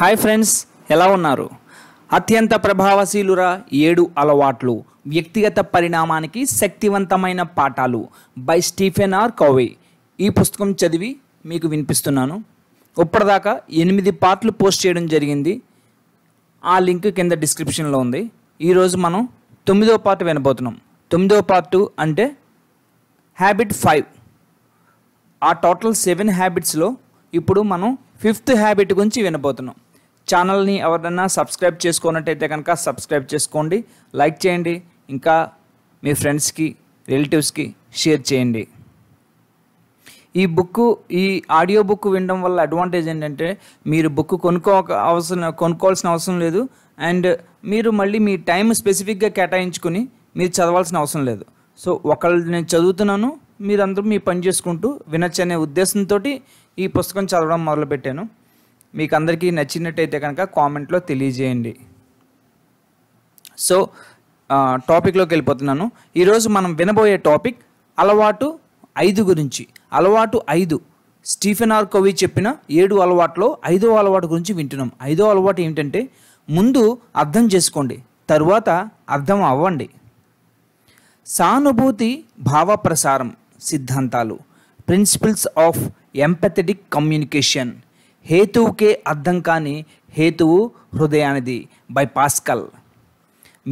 hi friends ఎలా ఉన్నారు అత్యంత ప్రభావశీలురా ఏడు అలవాట్లు వ్యక్తిగత పరిణామానికి శక్తివంతమైన పాఠాలు బై స్టీఫెన్ ఆర్ కౌవే ఈ పుస్తకం చదివి మీకు వినిపిస్తున్నాను ఇప్పటిదాకా ఎనిమిది పాటలు పోస్ట్ చేయడం జరిగింది ఆ లింక్ కింద డిస్క్రిప్షన్లో ఉంది ఈరోజు మనం తొమ్మిదో పాట వినబోతున్నాం తొమ్మిదో పాటు అంటే హ్యాబిట్ ఫైవ్ ఆ టోటల్ సెవెన్ హ్యాబిట్స్లో ఇప్పుడు మనం ఫిఫ్త్ హ్యాబిట్ గురించి వినబోతున్నాం ఛానల్ని ఎవరైనా సబ్స్క్రైబ్ చేసుకున్నట్టయితే కనుక సబ్స్క్రైబ్ చేసుకోండి లైక్ చేయండి ఇంకా మీ ఫ్రెండ్స్కి రిలేటివ్స్కి షేర్ చేయండి ఈ బుక్ ఈ ఆడియో బుక్ వినడం వల్ల అడ్వాంటేజ్ ఏంటంటే మీరు బుక్ కొనుక్కో అవసరం కొనుక్కోవాల్సిన అవసరం లేదు అండ్ మీరు మళ్ళీ మీ టైం స్పెసిఫిక్గా కేటాయించుకుని మీరు చదవాల్సిన అవసరం లేదు సో ఒకళ్ళు నేను చదువుతున్నాను మీరందరూ మీ పని చేసుకుంటూ వినొచ్చనే ఉద్దేశంతో ఈ పుస్తకం చదవడం మొదలుపెట్టాను మీకు అందరికీ నచ్చినట్టయితే కనుక కామెంట్లో తెలియజేయండి సో టాపిక్లోకి వెళ్ళిపోతున్నాను ఈరోజు మనం వినబోయే టాపిక్ అలవాటు ఐదు గురించి అలవాటు ఐదు స్టీఫెన్ ఆర్ కవి చెప్పిన ఏడు అలవాట్లో ఐదో అలవాటు గురించి వింటున్నాం ఐదో అలవాటు ఏమిటంటే ముందు అర్థం చేసుకోండి తరువాత అర్థం అవ్వండి సానుభూతి భావ ప్రసారం సిద్ధాంతాలు ప్రిన్సిపల్స్ ఆఫ్ ఎంపథెటిక్ కమ్యూనికేషన్ హేతువుకే అర్థం కాని హేతువు హృదయానిది బై పాస్కల్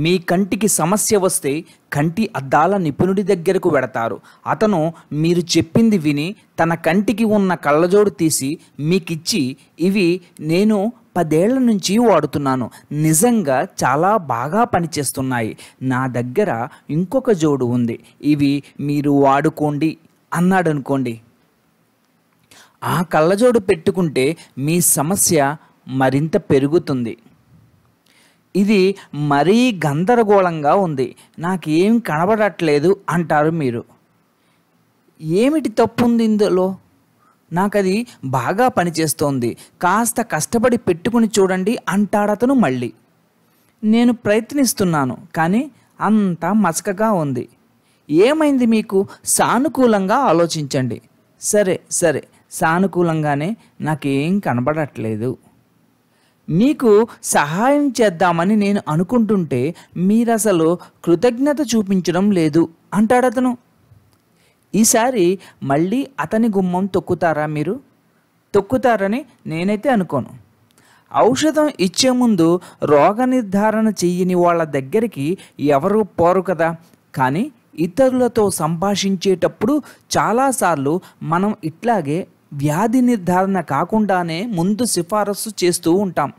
మీ కంటికి సమస్య వస్తే కంటి అద్దాల నిపుణుడి దగ్గరకు వెడతారు అతను మీరు చెప్పింది విని తన కంటికి ఉన్న కళ్ళజోడు తీసి మీకిచ్చి ఇవి నేను పదేళ్ల నుంచి వాడుతున్నాను నిజంగా చాలా బాగా పనిచేస్తున్నాయి నా దగ్గర ఇంకొక జోడు ఉంది ఇవి మీరు వాడుకోండి అన్నాడు అనుకోండి ఆ కళ్ళజోడు పెట్టుకుంటే మీ సమస్య మరింత పెరుగుతుంది ఇది మరీ గందరగోళంగా ఉంది నాకేం కనబడట్లేదు అంటారు మీరు ఏమిటి తప్పుంది ఇందులో నాకది బాగా పనిచేస్తోంది కాస్త కష్టపడి పెట్టుకుని చూడండి అంటాడతను మళ్ళీ నేను ప్రయత్నిస్తున్నాను కానీ అంత మసకగా ఉంది ఏమైంది మీకు సానుకూలంగా ఆలోచించండి సరే సరే సానుకూలంగానే నాకేం కనబడట్లేదు మీకు సహాయం చేద్దామని నేను అనుకుంటుంటే మీరసలు కృతజ్ఞత చూపించడం లేదు అంటాడతను ఈసారి మళ్ళీ అతని గుమ్మం తొక్కుతారా మీరు తొక్కుతారని నేనైతే అనుకోను ఔషధం ఇచ్చే ముందు రోగ నిర్ధారణ చెయ్యని వాళ్ళ దగ్గరికి ఎవరు పోరు కదా కానీ ఇతరులతో సంభాషించేటప్పుడు చాలాసార్లు మనం ఇట్లాగే వ్యాధి నిర్ధారణ కాకుండానే ముందు సిఫారసు చేస్తూ ఉంటాం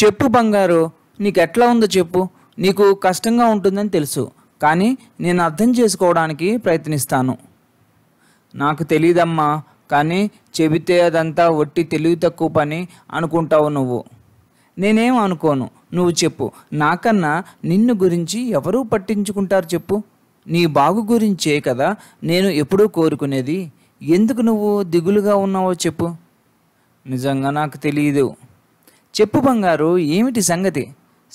చెప్పు బంగారు నీకు ఎట్లా ఉందో చెప్పు నీకు కష్టంగా ఉంటుందని తెలుసు కానీ నేను అర్థం చేసుకోవడానికి ప్రయత్నిస్తాను నాకు తెలియదమ్మా కానీ చెబితే అదంతా ఒట్టి తెలివి తక్కువ పని అనుకుంటావు నువ్వు నేనేం అనుకోను నువ్వు చెప్పు నాకన్నా నిన్ను గురించి ఎవరూ పట్టించుకుంటారు చెప్పు నీ బాగు గురించే కదా నేను ఎప్పుడూ కోరుకునేది ఎందుకు నువ్వు దిగులుగా ఉన్నావో చెప్పు నిజంగా నాకు తెలియదు చెప్పు బంగారు ఏమిటి సంగతి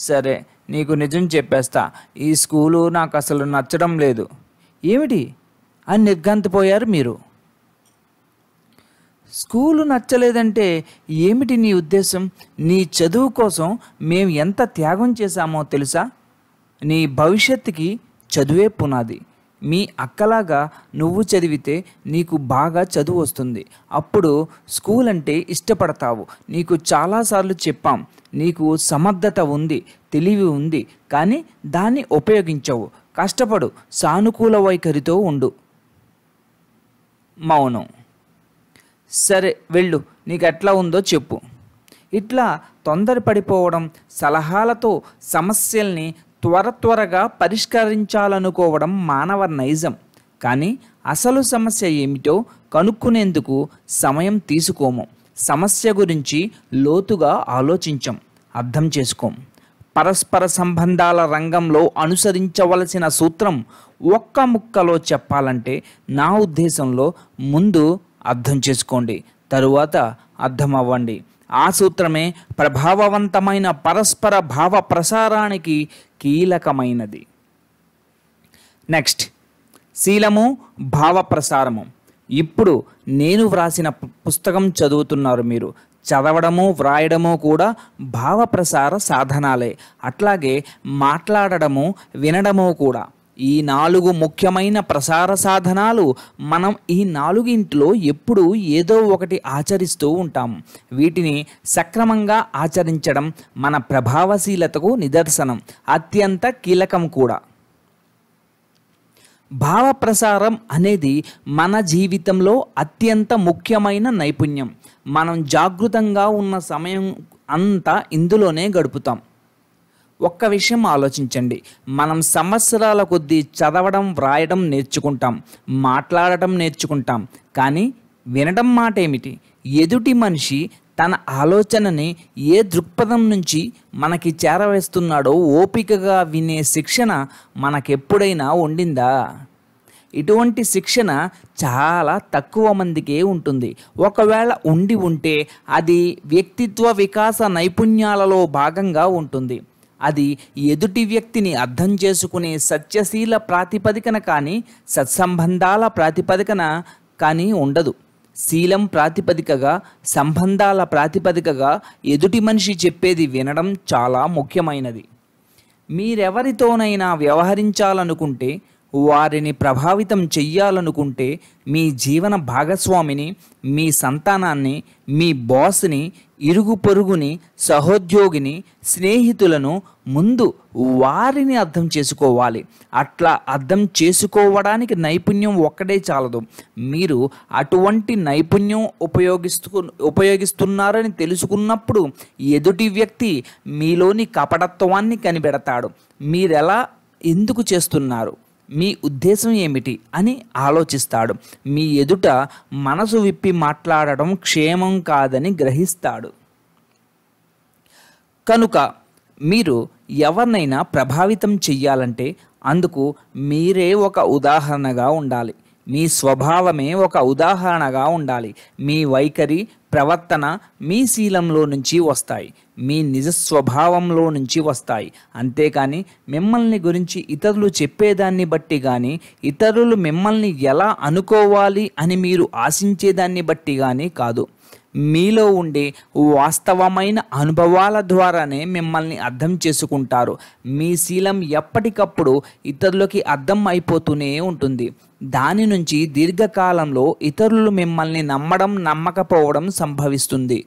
సరే నీకు నిజం చెప్పేస్తా ఈ స్కూలు నాకు అసలు నచ్చడం లేదు ఏమిటి అని నిర్గంతపోయారు మీరు స్కూలు నచ్చలేదంటే ఏమిటి నీ ఉద్దేశం నీ చదువు కోసం మేము ఎంత త్యాగం చేశామో తెలుసా నీ భవిష్యత్తుకి చదువే పునాది మీ అక్కలాగా నువ్వు చదివితే నీకు బాగా చదువు వస్తుంది అప్పుడు స్కూల్ అంటే ఇష్టపడతావు నీకు చాలాసార్లు చెప్పాం నీకు సమర్థత ఉంది తెలివి ఉంది కానీ దాన్ని ఉపయోగించవు కష్టపడు సానుకూల వైఖరితో ఉండు మౌనం సరే వెళ్ళు నీకు ఎట్లా ఉందో చెప్పు ఇట్లా తొందరపడిపోవడం సలహాలతో సమస్యల్ని త్వర త్వరగా పరిష్కరించాలనుకోవడం మానవ నైజం కానీ అసలు సమస్య ఏమిటో కనుక్కునేందుకు సమయం తీసుకోము సమస్య గురించి లోతుగా ఆలోచించం అర్థం చేసుకోం పరస్పర సంబంధాల రంగంలో అనుసరించవలసిన సూత్రం ఒక్క ముక్కలో చెప్పాలంటే నా ఉద్దేశంలో ముందు అర్థం చేసుకోండి తరువాత అర్థమవ్వండి ఆ సూత్రమే ప్రభావవంతమైన పరస్పర భావ ప్రసారానికి కీలకమైనది నెక్స్ట్ శీలము భావ ప్రసారము ఇప్పుడు నేను వ్రాసిన పుస్తకం చదువుతున్నారు మీరు చదవడము వ్రాయడము కూడా భావ ప్రసార సాధనాలే అట్లాగే మాట్లాడడము వినడము కూడా ఈ నాలుగు ముఖ్యమైన ప్రసార సాధనాలు మనం ఈ నాలుగింటిలో ఎప్పుడు ఏదో ఒకటి ఆచరిస్తూ ఉంటాం వీటిని సక్రమంగా ఆచరించడం మన ప్రభావశీలతకు నిదర్శనం అత్యంత కీలకం కూడా భావ ప్రసారం అనేది మన జీవితంలో అత్యంత ముఖ్యమైన నైపుణ్యం మనం జాగృతంగా ఉన్న సమయం అంతా ఇందులోనే గడుపుతాం ఒక్క విషయం ఆలోచించండి మనం సంవత్సరాల కొద్దీ చదవడం వ్రాయడం నేర్చుకుంటాం మాట్లాడటం నేర్చుకుంటాం కానీ వినడం మాట ఏమిటి ఎదుటి మనిషి తన ఆలోచనని ఏ దృక్పథం నుంచి మనకి చేరవేస్తున్నాడో ఓపికగా వినే శిక్షణ మనకెప్పుడైనా ఉండిందా ఇటువంటి శిక్షణ చాలా తక్కువ మందికే ఉంటుంది ఒకవేళ ఉండి ఉంటే అది వ్యక్తిత్వ వికాస నైపుణ్యాలలో భాగంగా ఉంటుంది అది ఎదుటి వ్యక్తిని అర్థం చేసుకునే సత్యశీల ప్రాతిపదికన కానీ సత్సంబంధాల ప్రాతిపదికన కానీ ఉండదు శీలం ప్రాతిపదికగా సంబంధాల ప్రాతిపదికగా ఎదుటి మనిషి చెప్పేది వినడం చాలా ముఖ్యమైనది మీరెవరితోనైనా వ్యవహరించాలనుకుంటే వారిని ప్రభావితం చెయ్యాలనుకుంటే మీ జీవన భాగస్వామిని మీ సంతానాన్ని మీ బాస్ని ఇరుగు పొరుగుని సహోద్యోగిని స్నేహితులను ముందు వారిని అర్థం చేసుకోవాలి అట్లా అర్థం చేసుకోవడానికి నైపుణ్యం ఒక్కడే చాలదు మీరు అటువంటి నైపుణ్యం ఉపయోగిస్తు ఉపయోగిస్తున్నారని తెలుసుకున్నప్పుడు ఎదుటి వ్యక్తి మీలోని కపటత్వాన్ని కనిపెడతాడు మీరెలా ఎందుకు చేస్తున్నారు మీ ఉద్దేశం ఏమిటి అని ఆలోచిస్తాడు మీ ఎదుట మనసు విప్పి మాట్లాడడం క్షేమం కాదని గ్రహిస్తాడు కనుక మీరు ఎవరినైనా ప్రభావితం చెయ్యాలంటే అందుకు మీరే ఒక ఉదాహరణగా ఉండాలి మీ స్వభావమే ఒక ఉదాహరణగా ఉండాలి మీ వైఖరి ప్రవర్తన మీ శీలంలో నుంచి వస్తాయి మీ నిజ స్వభావంలో నుంచి వస్తాయి అంతేకాని మిమ్మల్ని గురించి ఇతరులు చెప్పేదాన్ని బట్టి కానీ ఇతరులు మిమ్మల్ని ఎలా అనుకోవాలి అని మీరు ఆశించేదాన్ని బట్టి కానీ కాదు మీలో ఉండే వాస్తవమైన అనుభవాల ద్వారానే మిమ్మల్ని అర్థం చేసుకుంటారు మీ శీలం ఎప్పటికప్పుడు ఇతరులకి అర్థం అయిపోతూనే ఉంటుంది దాని నుంచి దీర్ఘకాలంలో ఇతరులు మిమ్మల్ని నమ్మడం నమ్మకపోవడం సంభవిస్తుంది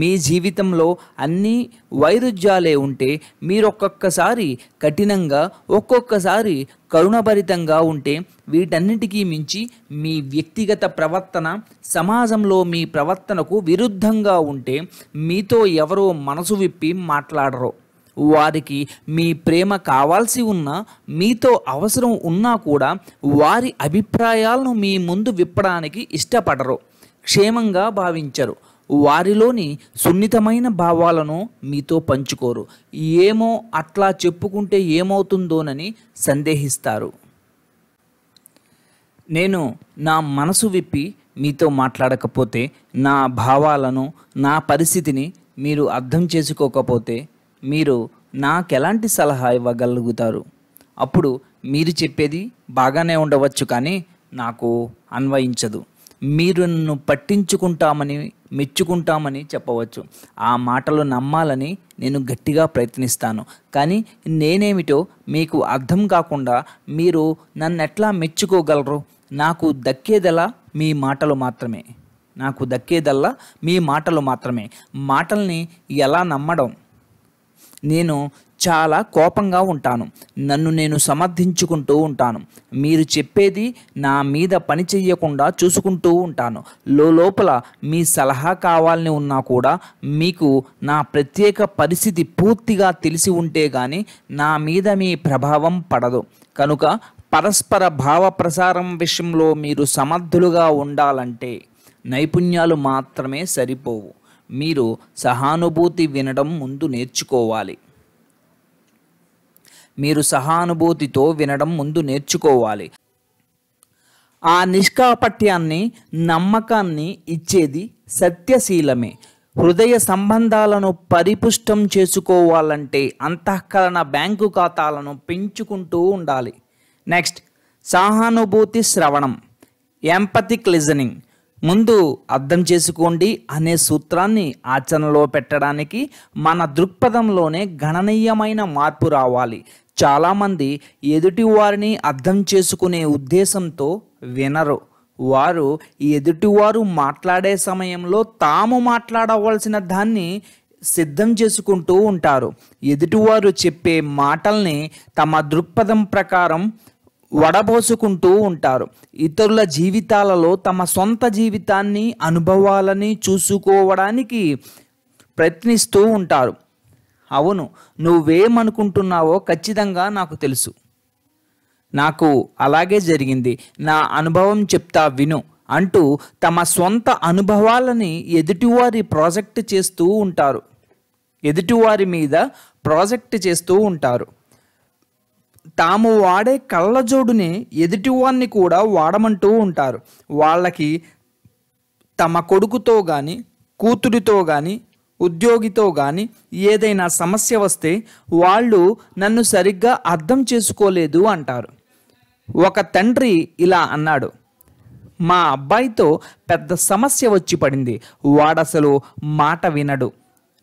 మీ జీవితంలో అన్ని వైరుధ్యాలే ఉంటే మీరు ఒక్కొక్కసారి కఠినంగా ఒక్కొక్కసారి కరుణభరితంగా ఉంటే వీటన్నిటికీ మించి మీ వ్యక్తిగత ప్రవర్తన సమాజంలో మీ ప్రవర్తనకు విరుద్ధంగా ఉంటే మీతో ఎవరో మనసు విప్పి మాట్లాడరు వారికి మీ ప్రేమ కావాల్సి ఉన్నా మీతో అవసరం ఉన్నా కూడా వారి అభిప్రాయాలను మీ ముందు విప్పడానికి ఇష్టపడరు క్షేమంగా భావించరు వారిలోని సున్నితమైన భావాలను మీతో పంచుకోరు ఏమో అట్లా చెప్పుకుంటే ఏమవుతుందోనని సందేహిస్తారు నేను నా మనసు విప్పి మీతో మాట్లాడకపోతే నా భావాలను నా పరిస్థితిని మీరు అర్థం చేసుకోకపోతే మీరు నాకెలాంటి సలహా ఇవ్వగలుగుతారు అప్పుడు మీరు చెప్పేది బాగానే ఉండవచ్చు కానీ నాకు అన్వయించదు మీరు నన్ను పట్టించుకుంటామని మెచ్చుకుంటామని చెప్పవచ్చు ఆ మాటలు నమ్మాలని నేను గట్టిగా ప్రయత్నిస్తాను కానీ నేనేమిటో మీకు అర్థం కాకుండా మీరు నన్ను ఎట్లా మెచ్చుకోగలరు నాకు దక్కేదలా మీ మాటలు మాత్రమే నాకు దక్కేదల్లా మీ మాటలు మాత్రమే మాటల్ని ఎలా నమ్మడం నేను చాలా కోపంగా ఉంటాను నన్ను నేను సమర్థించుకుంటూ ఉంటాను మీరు చెప్పేది నా మీద పని చెయ్యకుండా చూసుకుంటూ ఉంటాను లోపల మీ సలహా కావాలని ఉన్నా కూడా మీకు నా ప్రత్యేక పరిస్థితి పూర్తిగా తెలిసి ఉంటే కానీ నా మీద మీ ప్రభావం పడదు కనుక పరస్పర భావ ప్రసారం విషయంలో మీరు సమర్థులుగా ఉండాలంటే నైపుణ్యాలు మాత్రమే సరిపోవు మీరు సహానుభూతి వినడం ముందు నేర్చుకోవాలి మీరు సహానుభూతితో వినడం ముందు నేర్చుకోవాలి ఆ నిష్కాపట్యాన్ని నమ్మకాన్ని ఇచ్చేది సత్యశీలమే హృదయ సంబంధాలను పరిపుష్టం చేసుకోవాలంటే అంతఃకరణ బ్యాంకు ఖాతాలను పెంచుకుంటూ ఉండాలి నెక్స్ట్ సహానుభూతి శ్రవణం ఎంపతిక్ లిజనింగ్ ముందు అర్థం చేసుకోండి అనే సూత్రాన్ని ఆచరణలో పెట్టడానికి మన దృక్పథంలోనే గణనీయమైన మార్పు రావాలి చాలామంది ఎదుటి వారిని అర్థం చేసుకునే ఉద్దేశంతో వినరు వారు ఎదుటివారు మాట్లాడే సమయంలో తాము మాట్లాడవలసిన దాన్ని సిద్ధం చేసుకుంటూ ఉంటారు ఎదుటివారు చెప్పే మాటల్ని తమ దృక్పథం ప్రకారం వడబోసుకుంటూ ఉంటారు ఇతరుల జీవితాలలో తమ సొంత జీవితాన్ని అనుభవాలని చూసుకోవడానికి ప్రయత్నిస్తూ ఉంటారు అవును నువ్వేమనుకుంటున్నావో ఖచ్చితంగా నాకు తెలుసు నాకు అలాగే జరిగింది నా అనుభవం చెప్తా విను అంటూ తమ సొంత అనుభవాలని ఎదుటివారి ప్రాజెక్ట్ చేస్తూ ఉంటారు ఎదుటివారి మీద ప్రాజెక్ట్ చేస్తూ ఉంటారు తాము వాడే కళ్ళజోడుని ఎదుటివాన్ని కూడా వాడమంటూ ఉంటారు వాళ్ళకి తమ కొడుకుతో కానీ కూతురితో కానీ ఉద్యోగితో కానీ ఏదైనా సమస్య వస్తే వాళ్ళు నన్ను సరిగ్గా అర్థం చేసుకోలేదు అంటారు ఒక తండ్రి ఇలా అన్నాడు మా అబ్బాయితో పెద్ద సమస్య వచ్చి పడింది వాడసలు మాట వినడు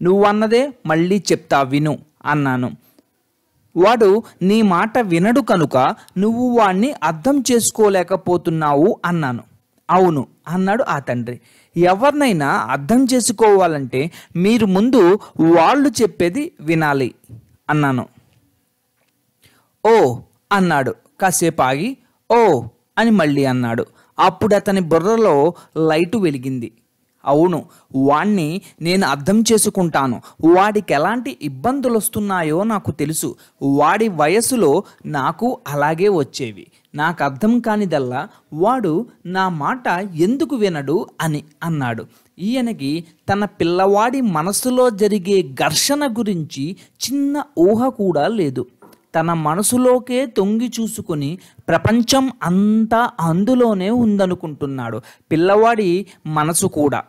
నువ్వన్నదే మళ్ళీ చెప్తా విను అన్నాను వాడు నీ మాట వినడు కనుక నువ్వు వాణ్ణి అర్థం చేసుకోలేకపోతున్నావు అన్నాను అవును అన్నాడు ఆ తండ్రి ఎవరినైనా అర్థం చేసుకోవాలంటే మీరు ముందు వాళ్ళు చెప్పేది వినాలి అన్నాను ఓ అన్నాడు కాసేపు ఆగి ఓ అని మళ్ళీ అన్నాడు అప్పుడు అతని బుర్రలో లైటు వెలిగింది అవును వాణ్ణి నేను అర్థం చేసుకుంటాను వాడికి ఎలాంటి ఇబ్బందులు వస్తున్నాయో నాకు తెలుసు వాడి వయసులో నాకు అలాగే వచ్చేవి నాకు అర్థం కానిదల్లా వాడు నా మాట ఎందుకు వినడు అని అన్నాడు ఈయనకి తన పిల్లవాడి మనసులో జరిగే ఘర్షణ గురించి చిన్న ఊహ కూడా లేదు తన మనసులోకే తొంగి చూసుకుని ప్రపంచం అంతా అందులోనే ఉందనుకుంటున్నాడు పిల్లవాడి మనసు కూడా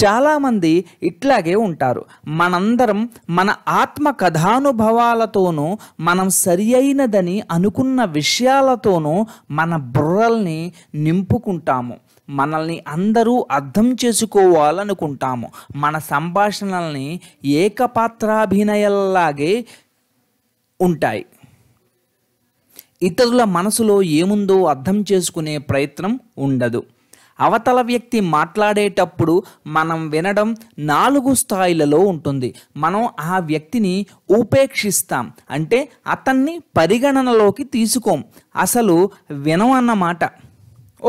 చాలామంది ఇట్లాగే ఉంటారు మనందరం మన ఆత్మ కథానుభవాలతోనూ మనం సరి అయినదని అనుకున్న విషయాలతోనూ మన బుర్రల్ని నింపుకుంటాము మనల్ని అందరూ అర్థం చేసుకోవాలనుకుంటాము మన సంభాషణల్ని ఏకపాత్రాభినయల్లాగే ఉంటాయి ఇతరుల మనసులో ఏముందో అర్థం చేసుకునే ప్రయత్నం ఉండదు అవతల వ్యక్తి మాట్లాడేటప్పుడు మనం వినడం నాలుగు స్థాయిలలో ఉంటుంది మనం ఆ వ్యక్తిని ఉపేక్షిస్తాం అంటే అతన్ని పరిగణనలోకి తీసుకోం అసలు వినమన్నమాట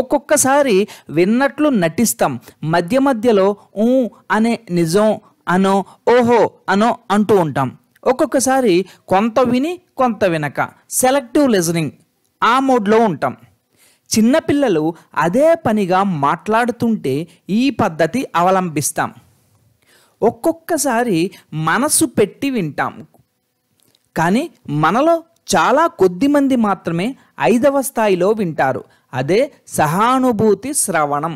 ఒక్కొక్కసారి విన్నట్లు నటిస్తాం మధ్య మధ్యలో ఊ అనే నిజం అనో ఓహో అనో అంటూ ఉంటాం ఒక్కొక్కసారి కొంత విని కొంత వినక సెలెక్టివ్ లిజనింగ్ ఆ మోడ్లో ఉంటాం చిన్నపిల్లలు అదే పనిగా మాట్లాడుతుంటే ఈ పద్ధతి అవలంబిస్తాం ఒక్కొక్కసారి మనసు పెట్టి వింటాం కానీ మనలో చాలా కొద్దిమంది మాత్రమే ఐదవ స్థాయిలో వింటారు అదే సహానుభూతి శ్రవణం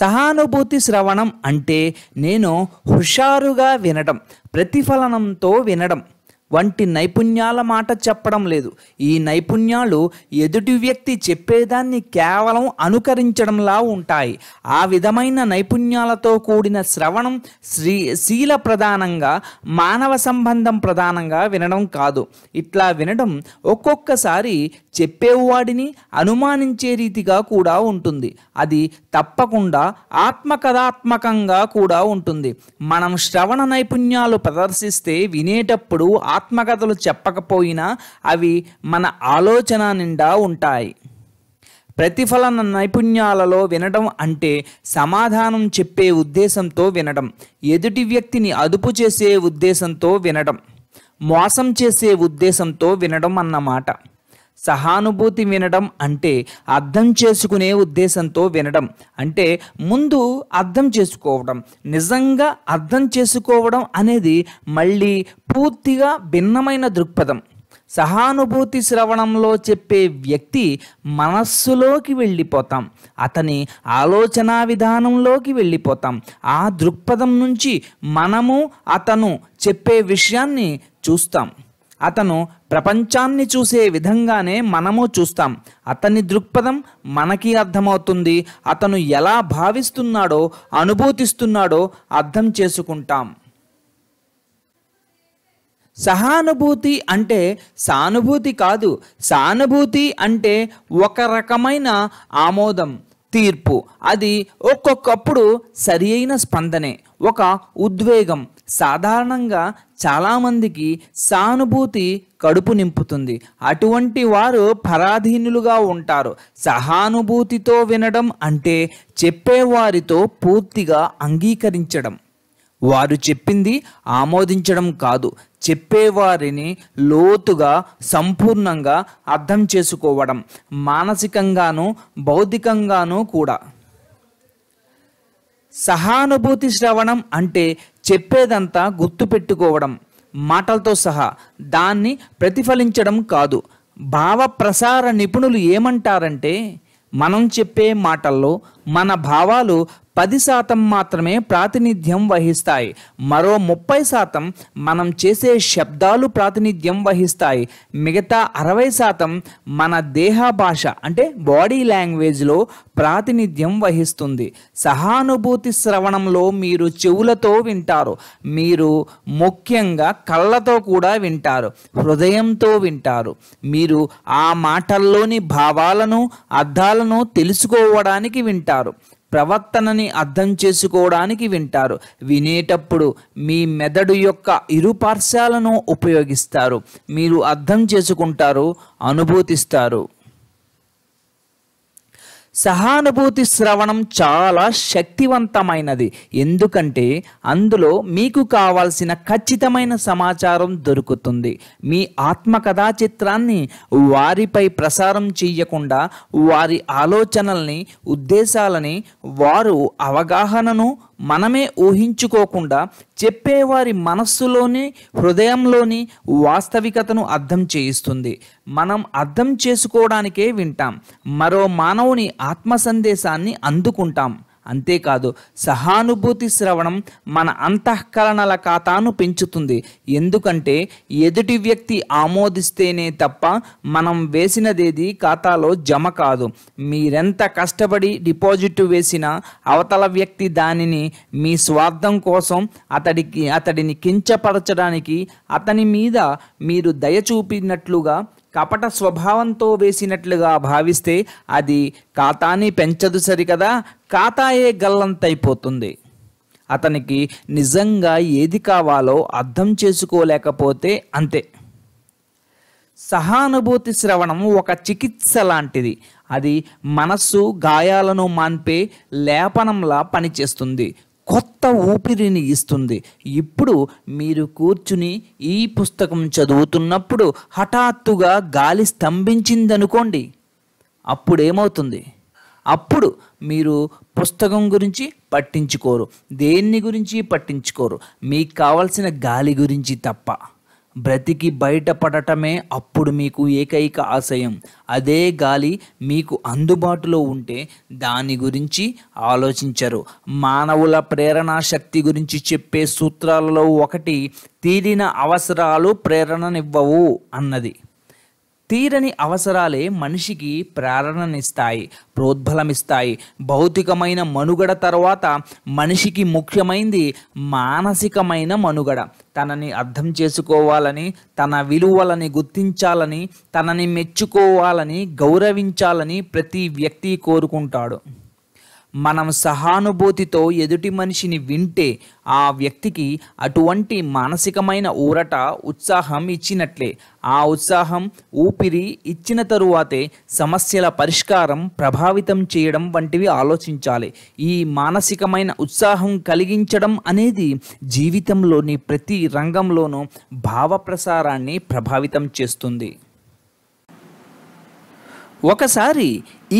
సహానుభూతి శ్రవణం అంటే నేను హుషారుగా వినడం ప్రతిఫలనంతో వినడం వంటి నైపుణ్యాల మాట చెప్పడం లేదు ఈ నైపుణ్యాలు ఎదుటి వ్యక్తి చెప్పేదాన్ని కేవలం అనుకరించడంలా ఉంటాయి ఆ విధమైన నైపుణ్యాలతో కూడిన శ్రవణం శ్రీ శీల ప్రధానంగా మానవ సంబంధం ప్రధానంగా వినడం కాదు ఇట్లా వినడం ఒక్కొక్కసారి చెప్పేవాడిని అనుమానించే రీతిగా కూడా ఉంటుంది అది తప్పకుండా ఆత్మకథాత్మకంగా కూడా ఉంటుంది మనం శ్రవణ నైపుణ్యాలు ప్రదర్శిస్తే వినేటప్పుడు ఆత్మకథలు చెప్పకపోయినా అవి మన ఆలోచన నిండా ఉంటాయి ప్రతిఫలన నైపుణ్యాలలో వినడం అంటే సమాధానం చెప్పే ఉద్దేశంతో వినడం ఎదుటి వ్యక్తిని అదుపు చేసే ఉద్దేశంతో వినడం మోసం చేసే ఉద్దేశంతో వినడం అన్నమాట సహానుభూతి వినడం అంటే అర్థం చేసుకునే ఉద్దేశంతో వినడం అంటే ముందు అర్థం చేసుకోవడం నిజంగా అర్థం చేసుకోవడం అనేది మళ్ళీ పూర్తిగా భిన్నమైన దృక్పథం సహానుభూతి శ్రవణంలో చెప్పే వ్యక్తి మనస్సులోకి వెళ్ళిపోతాం అతని ఆలోచన విధానంలోకి వెళ్ళిపోతాం ఆ దృక్పథం నుంచి మనము అతను చెప్పే విషయాన్ని చూస్తాం అతను ప్రపంచాన్ని చూసే విధంగానే మనము చూస్తాం అతని దృక్పథం మనకి అర్థమవుతుంది అతను ఎలా భావిస్తున్నాడో అనుభూతిస్తున్నాడో అర్థం చేసుకుంటాం సహానుభూతి అంటే సానుభూతి కాదు సానుభూతి అంటే ఒక రకమైన ఆమోదం తీర్పు అది ఒక్కొక్కప్పుడు సరి అయిన స్పందనే ఒక ఉద్వేగం సాధారణంగా చాలామందికి సానుభూతి కడుపు నింపుతుంది అటువంటి వారు పరాధీనులుగా ఉంటారు సహానుభూతితో వినడం అంటే చెప్పేవారితో పూర్తిగా అంగీకరించడం వారు చెప్పింది ఆమోదించడం కాదు చెప్పేవారిని లోతుగా సంపూర్ణంగా అర్థం చేసుకోవడం మానసికంగాను భౌతికంగానూ కూడా సహానుభూతి శ్రవణం అంటే చెప్పేదంతా గుర్తుపెట్టుకోవడం మాటలతో సహా దాన్ని ప్రతిఫలించడం కాదు భావ ప్రసార నిపుణులు ఏమంటారంటే మనం చెప్పే మాటల్లో మన భావాలు పది శాతం మాత్రమే ప్రాతినిధ్యం వహిస్తాయి మరో ముప్పై శాతం మనం చేసే శబ్దాలు ప్రాతినిధ్యం వహిస్తాయి మిగతా అరవై శాతం మన దేహ భాష అంటే బాడీ లాంగ్వేజ్లో ప్రాతినిధ్యం వహిస్తుంది సహానుభూతి శ్రవణంలో మీరు చెవులతో వింటారు మీరు ముఖ్యంగా కళ్ళతో కూడా వింటారు హృదయంతో వింటారు మీరు ఆ మాటల్లోని భావాలను అర్థాలను తెలుసుకోవడానికి వింటారు ప్రవర్తనని అర్థం చేసుకోవడానికి వింటారు వినేటప్పుడు మీ మెదడు యొక్క ఇరు పార్శాలను ఉపయోగిస్తారు మీరు అర్థం చేసుకుంటారు అనుభూతిస్తారు సహానుభూతి శ్రవణం చాలా శక్తివంతమైనది ఎందుకంటే అందులో మీకు కావాల్సిన ఖచ్చితమైన సమాచారం దొరుకుతుంది మీ ఆత్మకథా చిత్రాన్ని వారిపై ప్రసారం చేయకుండా వారి ఆలోచనల్ని ఉద్దేశాలని వారు అవగాహనను మనమే ఊహించుకోకుండా చెప్పేవారి మనస్సులోని హృదయంలోని వాస్తవికతను అర్థం చేయిస్తుంది మనం అర్థం చేసుకోవడానికే వింటాం మరో మానవుని ఆత్మ సందేశాన్ని అందుకుంటాం అంతేకాదు సహానుభూతి శ్రవణం మన అంతఃకరణల ఖాతాను పెంచుతుంది ఎందుకంటే ఎదుటి వ్యక్తి ఆమోదిస్తేనే తప్ప మనం వేసినదేది ఖాతాలో జమ కాదు మీరెంత కష్టపడి డిపాజిట్ వేసినా అవతల వ్యక్తి దానిని మీ స్వార్థం కోసం అతడికి అతడిని కించపరచడానికి అతని మీద మీరు దయ చూపినట్లుగా కపట స్వభావంతో వేసినట్లుగా భావిస్తే అది ఖాతాని పెంచదు సరికదా ఖాతాయే గల్లంతైపోతుంది అతనికి నిజంగా ఏది కావాలో అర్థం చేసుకోలేకపోతే అంతే సహానుభూతి శ్రవణం ఒక చికిత్స లాంటిది అది మనస్సు గాయాలను మాన్పే లేపనంలా పనిచేస్తుంది కొత్త ఊపిరిని ఇస్తుంది ఇప్పుడు మీరు కూర్చుని ఈ పుస్తకం చదువుతున్నప్పుడు హఠాత్తుగా గాలి స్తంభించిందనుకోండి అప్పుడేమవుతుంది అప్పుడు మీరు పుస్తకం గురించి పట్టించుకోరు దేన్ని గురించి పట్టించుకోరు మీకు కావలసిన గాలి గురించి తప్ప బ్రతికి బయటపడటమే అప్పుడు మీకు ఏకైక ఆశయం అదే గాలి మీకు అందుబాటులో ఉంటే దాని గురించి ఆలోచించరు మానవుల ప్రేరణ శక్తి గురించి చెప్పే సూత్రాలలో ఒకటి తీరిన అవసరాలు ప్రేరణనివ్వవు అన్నది తీరని అవసరాలే మనిషికి ప్రేరణనిస్తాయి ప్రోద్బలమిస్తాయి భౌతికమైన మనుగడ తర్వాత మనిషికి ముఖ్యమైంది మానసికమైన మనుగడ తనని అర్థం చేసుకోవాలని తన విలువలని గుర్తించాలని తనని మెచ్చుకోవాలని గౌరవించాలని ప్రతి వ్యక్తి కోరుకుంటాడు మనం సహానుభూతితో ఎదుటి మనిషిని వింటే ఆ వ్యక్తికి అటువంటి మానసికమైన ఊరట ఉత్సాహం ఇచ్చినట్లే ఆ ఉత్సాహం ఊపిరి ఇచ్చిన తరువాతే సమస్యల పరిష్కారం ప్రభావితం చేయడం వంటివి ఆలోచించాలి ఈ మానసికమైన ఉత్సాహం కలిగించడం అనేది జీవితంలోని ప్రతి రంగంలోనూ భావప్రసారాన్ని ప్రభావితం చేస్తుంది ఒకసారి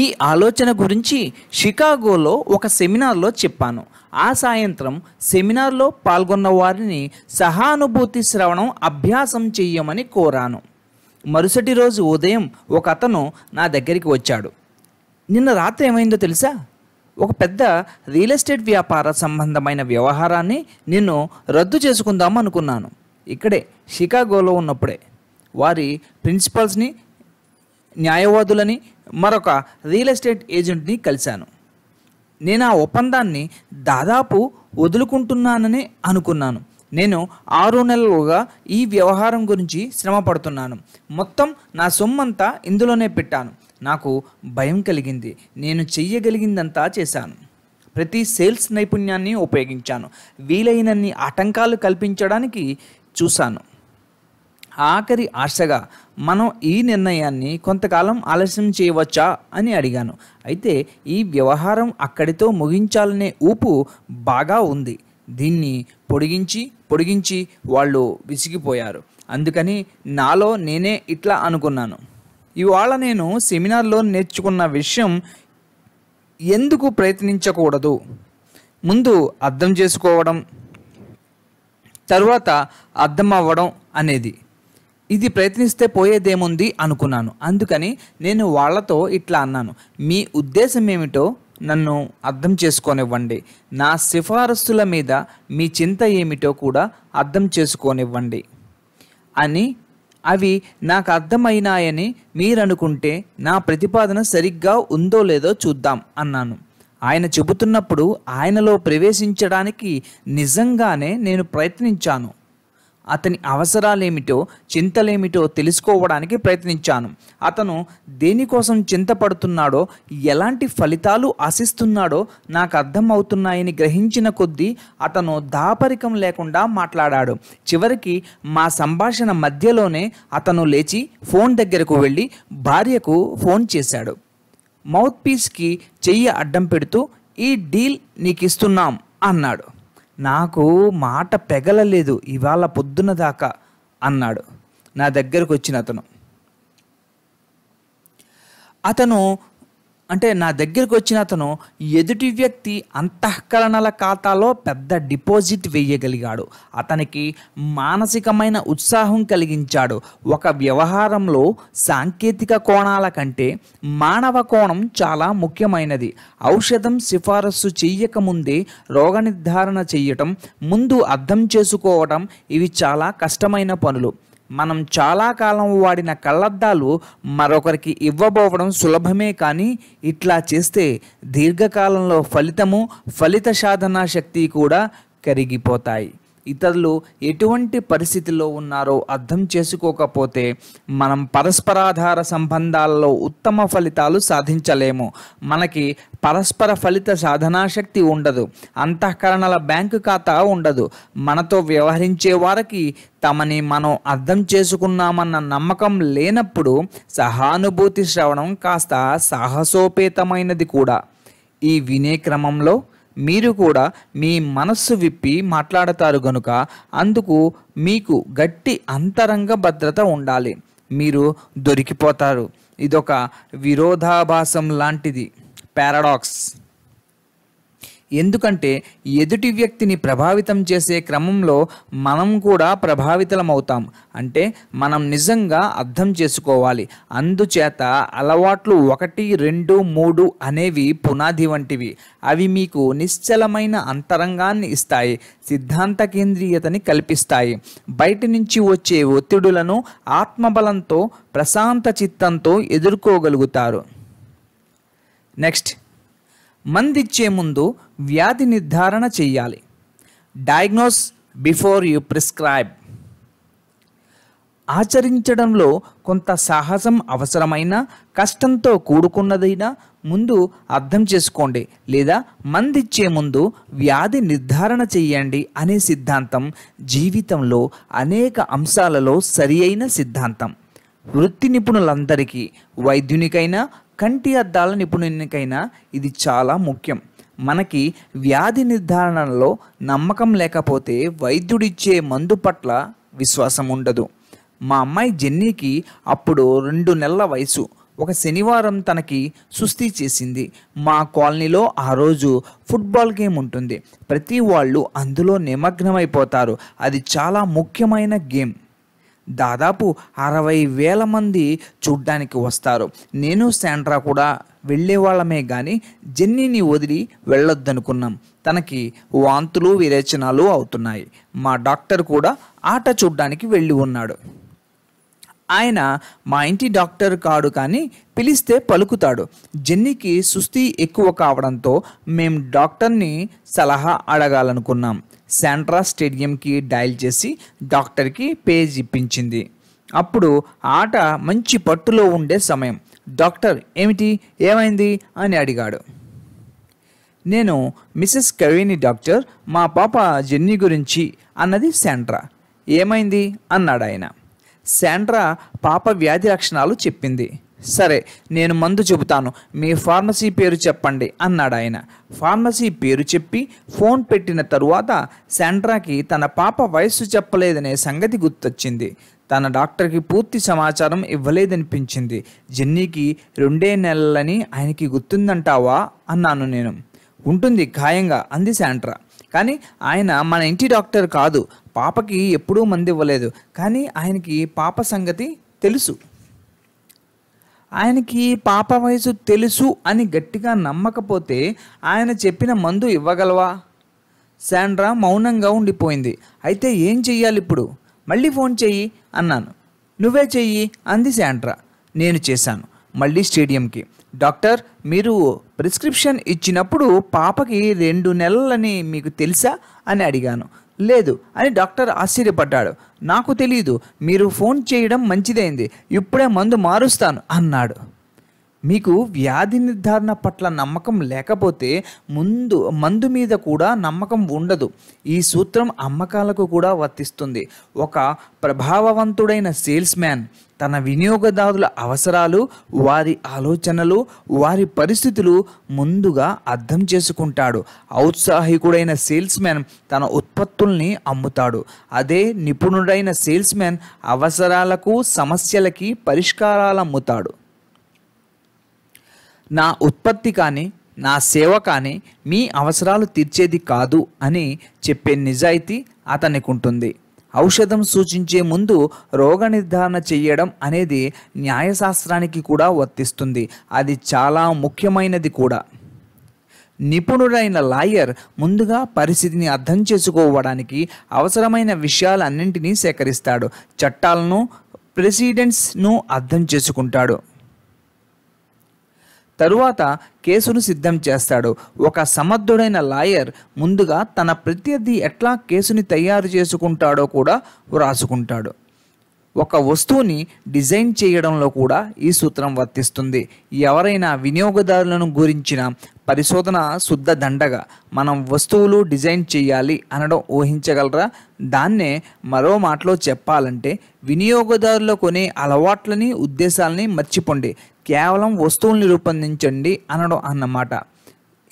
ఈ ఆలోచన గురించి షికాగోలో ఒక సెమినార్లో చెప్పాను ఆ సాయంత్రం సెమినార్లో పాల్గొన్న వారిని సహానుభూతి శ్రవణం అభ్యాసం చెయ్యమని కోరాను మరుసటి రోజు ఉదయం ఒక అతను నా దగ్గరికి వచ్చాడు నిన్న రాత్రి ఏమైందో తెలుసా ఒక పెద్ద రియల్ ఎస్టేట్ వ్యాపార సంబంధమైన వ్యవహారాన్ని నేను రద్దు చేసుకుందాం అనుకున్నాను ఇక్కడే షికాగోలో ఉన్నప్పుడే వారి ప్రిన్సిపల్స్ని న్యాయవాదులని మరొక రియల్ ఎస్టేట్ ఏజెంట్ని కలిశాను నేను ఆ ఒప్పందాన్ని దాదాపు వదులుకుంటున్నానని అనుకున్నాను నేను ఆరు నెలలుగా ఈ వ్యవహారం గురించి శ్రమ పడుతున్నాను మొత్తం నా సొమ్మంతా ఇందులోనే పెట్టాను నాకు భయం కలిగింది నేను చెయ్యగలిగిందంతా చేశాను ప్రతి సేల్స్ నైపుణ్యాన్ని ఉపయోగించాను వీలైనన్ని ఆటంకాలు కల్పించడానికి చూశాను ఆఖరి ఆశగా మనం ఈ నిర్ణయాన్ని కొంతకాలం ఆలస్యం చేయవచ్చా అని అడిగాను అయితే ఈ వ్యవహారం అక్కడితో ముగించాలనే ఊపు బాగా ఉంది దీన్ని పొడిగించి పొడిగించి వాళ్ళు విసిగిపోయారు అందుకని నాలో నేనే ఇట్లా అనుకున్నాను ఇవాళ నేను సెమినార్లో నేర్చుకున్న విషయం ఎందుకు ప్రయత్నించకూడదు ముందు అర్థం చేసుకోవడం తరువాత అర్థం అవ్వడం అనేది ఇది ప్రయత్నిస్తే పోయేదేముంది అనుకున్నాను అందుకని నేను వాళ్ళతో ఇట్లా అన్నాను మీ ఉద్దేశం ఏమిటో నన్ను అర్థం చేసుకోనివ్వండి నా సిఫారసుల మీద మీ చింత ఏమిటో కూడా అర్థం చేసుకోనివ్వండి అని అవి నాకు అర్థమైనాయని మీరనుకుంటే నా ప్రతిపాదన సరిగ్గా ఉందో లేదో చూద్దాం అన్నాను ఆయన చెబుతున్నప్పుడు ఆయనలో ప్రవేశించడానికి నిజంగానే నేను ప్రయత్నించాను అతని అవసరాలేమిటో చింతలేమిటో తెలుసుకోవడానికి ప్రయత్నించాను అతను దేనికోసం చింతపడుతున్నాడో ఎలాంటి ఫలితాలు ఆశిస్తున్నాడో నాకు అర్థం అవుతున్నాయని గ్రహించిన కొద్దీ అతను దాపరికం లేకుండా మాట్లాడాడు చివరికి మా సంభాషణ మధ్యలోనే అతను లేచి ఫోన్ దగ్గరకు వెళ్ళి భార్యకు ఫోన్ చేశాడు మౌత్ పీస్కి చెయ్యి అడ్డం పెడుతూ ఈ డీల్ ఇస్తున్నాం అన్నాడు నాకు మాట పెగలలేదు ఇవాళ పొద్దున దాకా అన్నాడు నా దగ్గరకు వచ్చిన అతను అతను అంటే నా దగ్గరికి వచ్చిన అతను ఎదుటి వ్యక్తి అంతఃకరణల ఖాతాలో పెద్ద డిపాజిట్ వేయగలిగాడు అతనికి మానసికమైన ఉత్సాహం కలిగించాడు ఒక వ్యవహారంలో సాంకేతిక కోణాల కంటే మానవ కోణం చాలా ముఖ్యమైనది ఔషధం సిఫారసు చెయ్యకముందే రోగ నిర్ధారణ చేయటం ముందు అర్థం చేసుకోవటం ఇవి చాలా కష్టమైన పనులు మనం చాలా కాలం వాడిన కళ్ళద్దాలు మరొకరికి ఇవ్వబోవడం సులభమే కానీ ఇట్లా చేస్తే దీర్ఘకాలంలో ఫలితము ఫలిత సాధనా శక్తి కూడా కరిగిపోతాయి ఇతరులు ఎటువంటి పరిస్థితిలో ఉన్నారో అర్థం చేసుకోకపోతే మనం పరస్పరాధార సంబంధాలలో ఉత్తమ ఫలితాలు సాధించలేము మనకి పరస్పర ఫలిత సాధనాశక్తి ఉండదు అంతఃకరణల బ్యాంకు ఖాతా ఉండదు మనతో వ్యవహరించే వారికి తమని మనం అర్థం చేసుకున్నామన్న నమ్మకం లేనప్పుడు సహానుభూతి శ్రవణం కాస్త సాహసోపేతమైనది కూడా ఈ వినే క్రమంలో మీరు కూడా మీ మనస్సు విప్పి మాట్లాడతారు గనుక అందుకు మీకు గట్టి అంతరంగ భద్రత ఉండాలి మీరు దొరికిపోతారు ఇదొక విరోధాభాసం లాంటిది పారాడాక్స్ ఎందుకంటే ఎదుటి వ్యక్తిని ప్రభావితం చేసే క్రమంలో మనం కూడా ప్రభావితమవుతాం అంటే మనం నిజంగా అర్థం చేసుకోవాలి అందుచేత అలవాట్లు ఒకటి రెండు మూడు అనేవి పునాది వంటివి అవి మీకు నిశ్చలమైన అంతరంగాన్ని ఇస్తాయి సిద్ధాంత కేంద్రీయతని కల్పిస్తాయి బయటి నుంచి వచ్చే ఒత్తిడులను ఆత్మబలంతో ప్రశాంత చిత్తంతో ఎదుర్కోగలుగుతారు నెక్స్ట్ మందిచ్చే ముందు వ్యాధి నిర్ధారణ చేయాలి డయాగ్నోస్ బిఫోర్ యు ప్రిస్క్రైబ్ ఆచరించడంలో కొంత సాహసం అవసరమైన కష్టంతో కూడుకున్నదైనా ముందు అర్థం చేసుకోండి లేదా మందిచ్చే ముందు వ్యాధి నిర్ధారణ చేయండి అనే సిద్ధాంతం జీవితంలో అనేక అంశాలలో సరియైన సిద్ధాంతం వృత్తి నిపుణులందరికీ వైద్యునికైనా కంటి అద్దాల నిపుణునికైనా ఇది చాలా ముఖ్యం మనకి వ్యాధి నిర్ధారణలో నమ్మకం లేకపోతే వైద్యుడిచ్చే మందు పట్ల విశ్వాసం ఉండదు మా అమ్మాయి జెన్నీకి అప్పుడు రెండు నెలల వయసు ఒక శనివారం తనకి సుస్థి చేసింది మా కాలనీలో ఆ రోజు ఫుట్బాల్ గేమ్ ఉంటుంది ప్రతి వాళ్ళు అందులో నిమగ్నమైపోతారు అది చాలా ముఖ్యమైన గేమ్ దాదాపు అరవై వేల మంది చూడ్డానికి వస్తారు నేను శాండ్రా కూడా వాళ్ళమే కానీ జెన్నీని వదిలి వెళ్ళొద్దనుకున్నాం తనకి వాంతులు విరేచనాలు అవుతున్నాయి మా డాక్టర్ కూడా ఆట చూడ్డానికి వెళ్ళి ఉన్నాడు ఆయన మా ఇంటి డాక్టర్ కాడు కానీ పిలిస్తే పలుకుతాడు జెన్నీకి సుస్థి ఎక్కువ కావడంతో మేము డాక్టర్ని సలహా అడగాలనుకున్నాం సెంట్రా స్టేడియంకి డయల్ చేసి డాక్టర్కి పేజ్ ఇప్పించింది అప్పుడు ఆట మంచి పట్టులో ఉండే సమయం డాక్టర్ ఏమిటి ఏమైంది అని అడిగాడు నేను మిసెస్ కవీని డాక్టర్ మా పాప జెన్నీ గురించి అన్నది శాండ్రా ఏమైంది అన్నాడు ఆయన శాండ్రా పాప వ్యాధి లక్షణాలు చెప్పింది సరే నేను మందు చెబుతాను మీ ఫార్మసీ పేరు చెప్పండి అన్నాడు ఆయన ఫార్మసీ పేరు చెప్పి ఫోన్ పెట్టిన తరువాత శాండ్రాకి తన పాప వయస్సు చెప్పలేదనే సంగతి గుర్తొచ్చింది తన డాక్టర్కి పూర్తి సమాచారం ఇవ్వలేదనిపించింది జెన్నీకి రెండే నెలలని ఆయనకి గుర్తుందంటావా అన్నాను నేను ఉంటుంది ఖాయంగా అంది శాంట్రా కానీ ఆయన మన ఇంటి డాక్టర్ కాదు పాపకి ఎప్పుడూ మంది ఇవ్వలేదు కానీ ఆయనకి పాప సంగతి తెలుసు ఆయనకి పాప వయసు తెలుసు అని గట్టిగా నమ్మకపోతే ఆయన చెప్పిన మందు ఇవ్వగలవా శాండ్రా మౌనంగా ఉండిపోయింది అయితే ఏం చెయ్యాలి ఇప్పుడు మళ్ళీ ఫోన్ చెయ్యి అన్నాను నువ్వే చెయ్యి అంది శాండ్రా నేను చేశాను మళ్ళీ స్టేడియంకి డాక్టర్ మీరు ప్రిస్క్రిప్షన్ ఇచ్చినప్పుడు పాపకి రెండు నెలలని మీకు తెలుసా అని అడిగాను లేదు అని డాక్టర్ ఆశ్చర్యపడ్డాడు నాకు తెలియదు మీరు ఫోన్ చేయడం మంచిదైంది ఇప్పుడే మందు మారుస్తాను అన్నాడు మీకు వ్యాధి నిర్ధారణ పట్ల నమ్మకం లేకపోతే ముందు మందు మీద కూడా నమ్మకం ఉండదు ఈ సూత్రం అమ్మకాలకు కూడా వర్తిస్తుంది ఒక ప్రభావవంతుడైన సేల్స్ మ్యాన్ తన వినియోగదారుల అవసరాలు వారి ఆలోచనలు వారి పరిస్థితులు ముందుగా అర్థం చేసుకుంటాడు ఔత్సాహికుడైన సేల్స్మెన్ తన ఉత్పత్తుల్ని అమ్ముతాడు అదే నిపుణుడైన సేల్స్మెన్ అవసరాలకు సమస్యలకి పరిష్కారాలు అమ్ముతాడు నా ఉత్పత్తి కానీ నా సేవ కానీ మీ అవసరాలు తీర్చేది కాదు అని చెప్పే నిజాయితీ అతనికి ఉంటుంది ఔషధం సూచించే ముందు రోగ నిర్ధారణ చేయడం అనేది న్యాయశాస్త్రానికి కూడా వర్తిస్తుంది అది చాలా ముఖ్యమైనది కూడా నిపుణుడైన లాయర్ ముందుగా పరిస్థితిని అర్థం చేసుకోవడానికి అవసరమైన విషయాలన్నింటినీ సేకరిస్తాడు చట్టాలను ప్రెసిడెంట్స్ను అర్థం చేసుకుంటాడు తరువాత కేసును సిద్ధం చేస్తాడు ఒక సమర్థుడైన లాయర్ ముందుగా తన ప్రత్యర్థి ఎట్లా కేసుని తయారు చేసుకుంటాడో కూడా వ్రాసుకుంటాడు ఒక వస్తువుని డిజైన్ చేయడంలో కూడా ఈ సూత్రం వర్తిస్తుంది ఎవరైనా వినియోగదారులను గురించిన పరిశోధన శుద్ధ దండగా మనం వస్తువులు డిజైన్ చేయాలి అనడం ఊహించగలరా దాన్నే మరో మాటలో చెప్పాలంటే వినియోగదారులు కొనే అలవాట్లని ఉద్దేశాలని మర్చిపోండి కేవలం వస్తువుల్ని రూపొందించండి అనడం అన్నమాట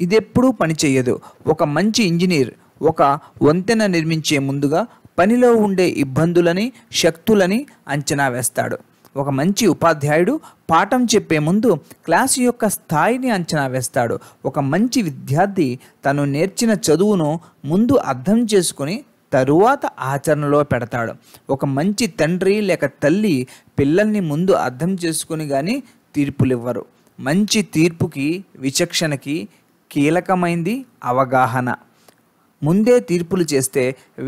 ఇదెప్పుడూ పనిచేయదు ఒక మంచి ఇంజనీర్ ఒక వంతెన నిర్మించే ముందుగా పనిలో ఉండే ఇబ్బందులని శక్తులని అంచనా వేస్తాడు ఒక మంచి ఉపాధ్యాయుడు పాఠం చెప్పే ముందు క్లాసు యొక్క స్థాయిని అంచనా వేస్తాడు ఒక మంచి విద్యార్థి తను నేర్చిన చదువును ముందు అర్థం చేసుకుని తరువాత ఆచరణలో పెడతాడు ఒక మంచి తండ్రి లేక తల్లి పిల్లల్ని ముందు అర్థం చేసుకుని కానీ తీర్పులివ్వరు మంచి తీర్పుకి విచక్షణకి కీలకమైంది అవగాహన ముందే తీర్పులు చేస్తే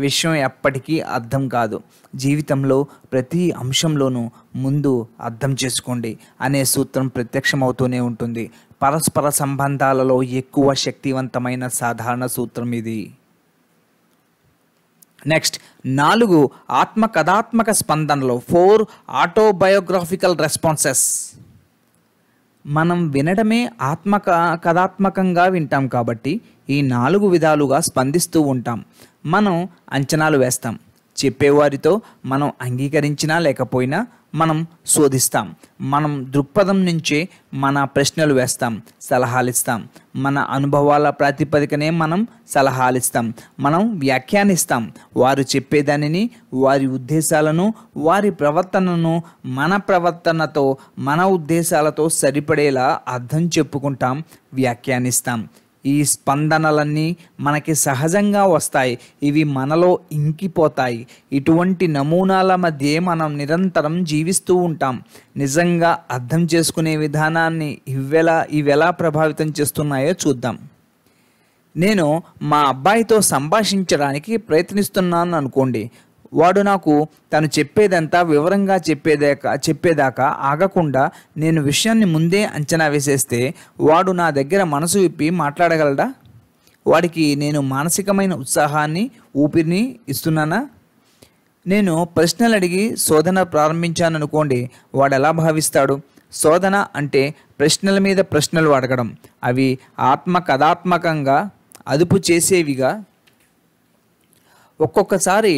విషయం ఎప్పటికీ అర్థం కాదు జీవితంలో ప్రతి అంశంలోనూ ముందు అర్థం చేసుకోండి అనే సూత్రం ప్రత్యక్షమవుతూనే ఉంటుంది పరస్పర సంబంధాలలో ఎక్కువ శక్తివంతమైన సాధారణ సూత్రం ఇది నెక్స్ట్ నాలుగు ఆత్మకథాత్మక స్పందనలో ఫోర్ ఆటోబయోగ్రాఫికల్ రెస్పాన్సెస్ మనం వినడమే ఆత్మక కథాత్మకంగా వింటాం కాబట్టి ఈ నాలుగు విధాలుగా స్పందిస్తూ ఉంటాం మనం అంచనాలు వేస్తాం చెప్పేవారితో మనం అంగీకరించినా లేకపోయినా మనం శోధిస్తాం మనం దృక్పథం నుంచే మన ప్రశ్నలు వేస్తాం సలహాలు ఇస్తాం మన అనుభవాల ప్రాతిపదికనే మనం సలహాలు ఇస్తాం మనం వ్యాఖ్యానిస్తాం వారు చెప్పేదానిని వారి ఉద్దేశాలను వారి ప్రవర్తనను మన ప్రవర్తనతో మన ఉద్దేశాలతో సరిపడేలా అర్థం చెప్పుకుంటాం వ్యాఖ్యానిస్తాం ఈ స్పందనలన్నీ మనకి సహజంగా వస్తాయి ఇవి మనలో ఇంకిపోతాయి ఇటువంటి నమూనాల మధ్య మనం నిరంతరం జీవిస్తూ ఉంటాం నిజంగా అర్థం చేసుకునే విధానాన్ని ఇవెలా ఇవెలా ప్రభావితం చేస్తున్నాయో చూద్దాం నేను మా అబ్బాయితో సంభాషించడానికి ప్రయత్నిస్తున్నాను అనుకోండి వాడు నాకు తను చెప్పేదంతా వివరంగా చెప్పేదాకా చెప్పేదాకా ఆగకుండా నేను విషయాన్ని ముందే అంచనా వేసేస్తే వాడు నా దగ్గర మనసు విప్పి మాట్లాడగలడా వాడికి నేను మానసికమైన ఉత్సాహాన్ని ఊపిరిని ఇస్తున్నానా నేను ప్రశ్నలు అడిగి శోధన ప్రారంభించాననుకోండి వాడు ఎలా భావిస్తాడు శోధన అంటే ప్రశ్నల మీద ప్రశ్నలు అడగడం అవి ఆత్మ కథాత్మకంగా అదుపు చేసేవిగా ఒక్కొక్కసారి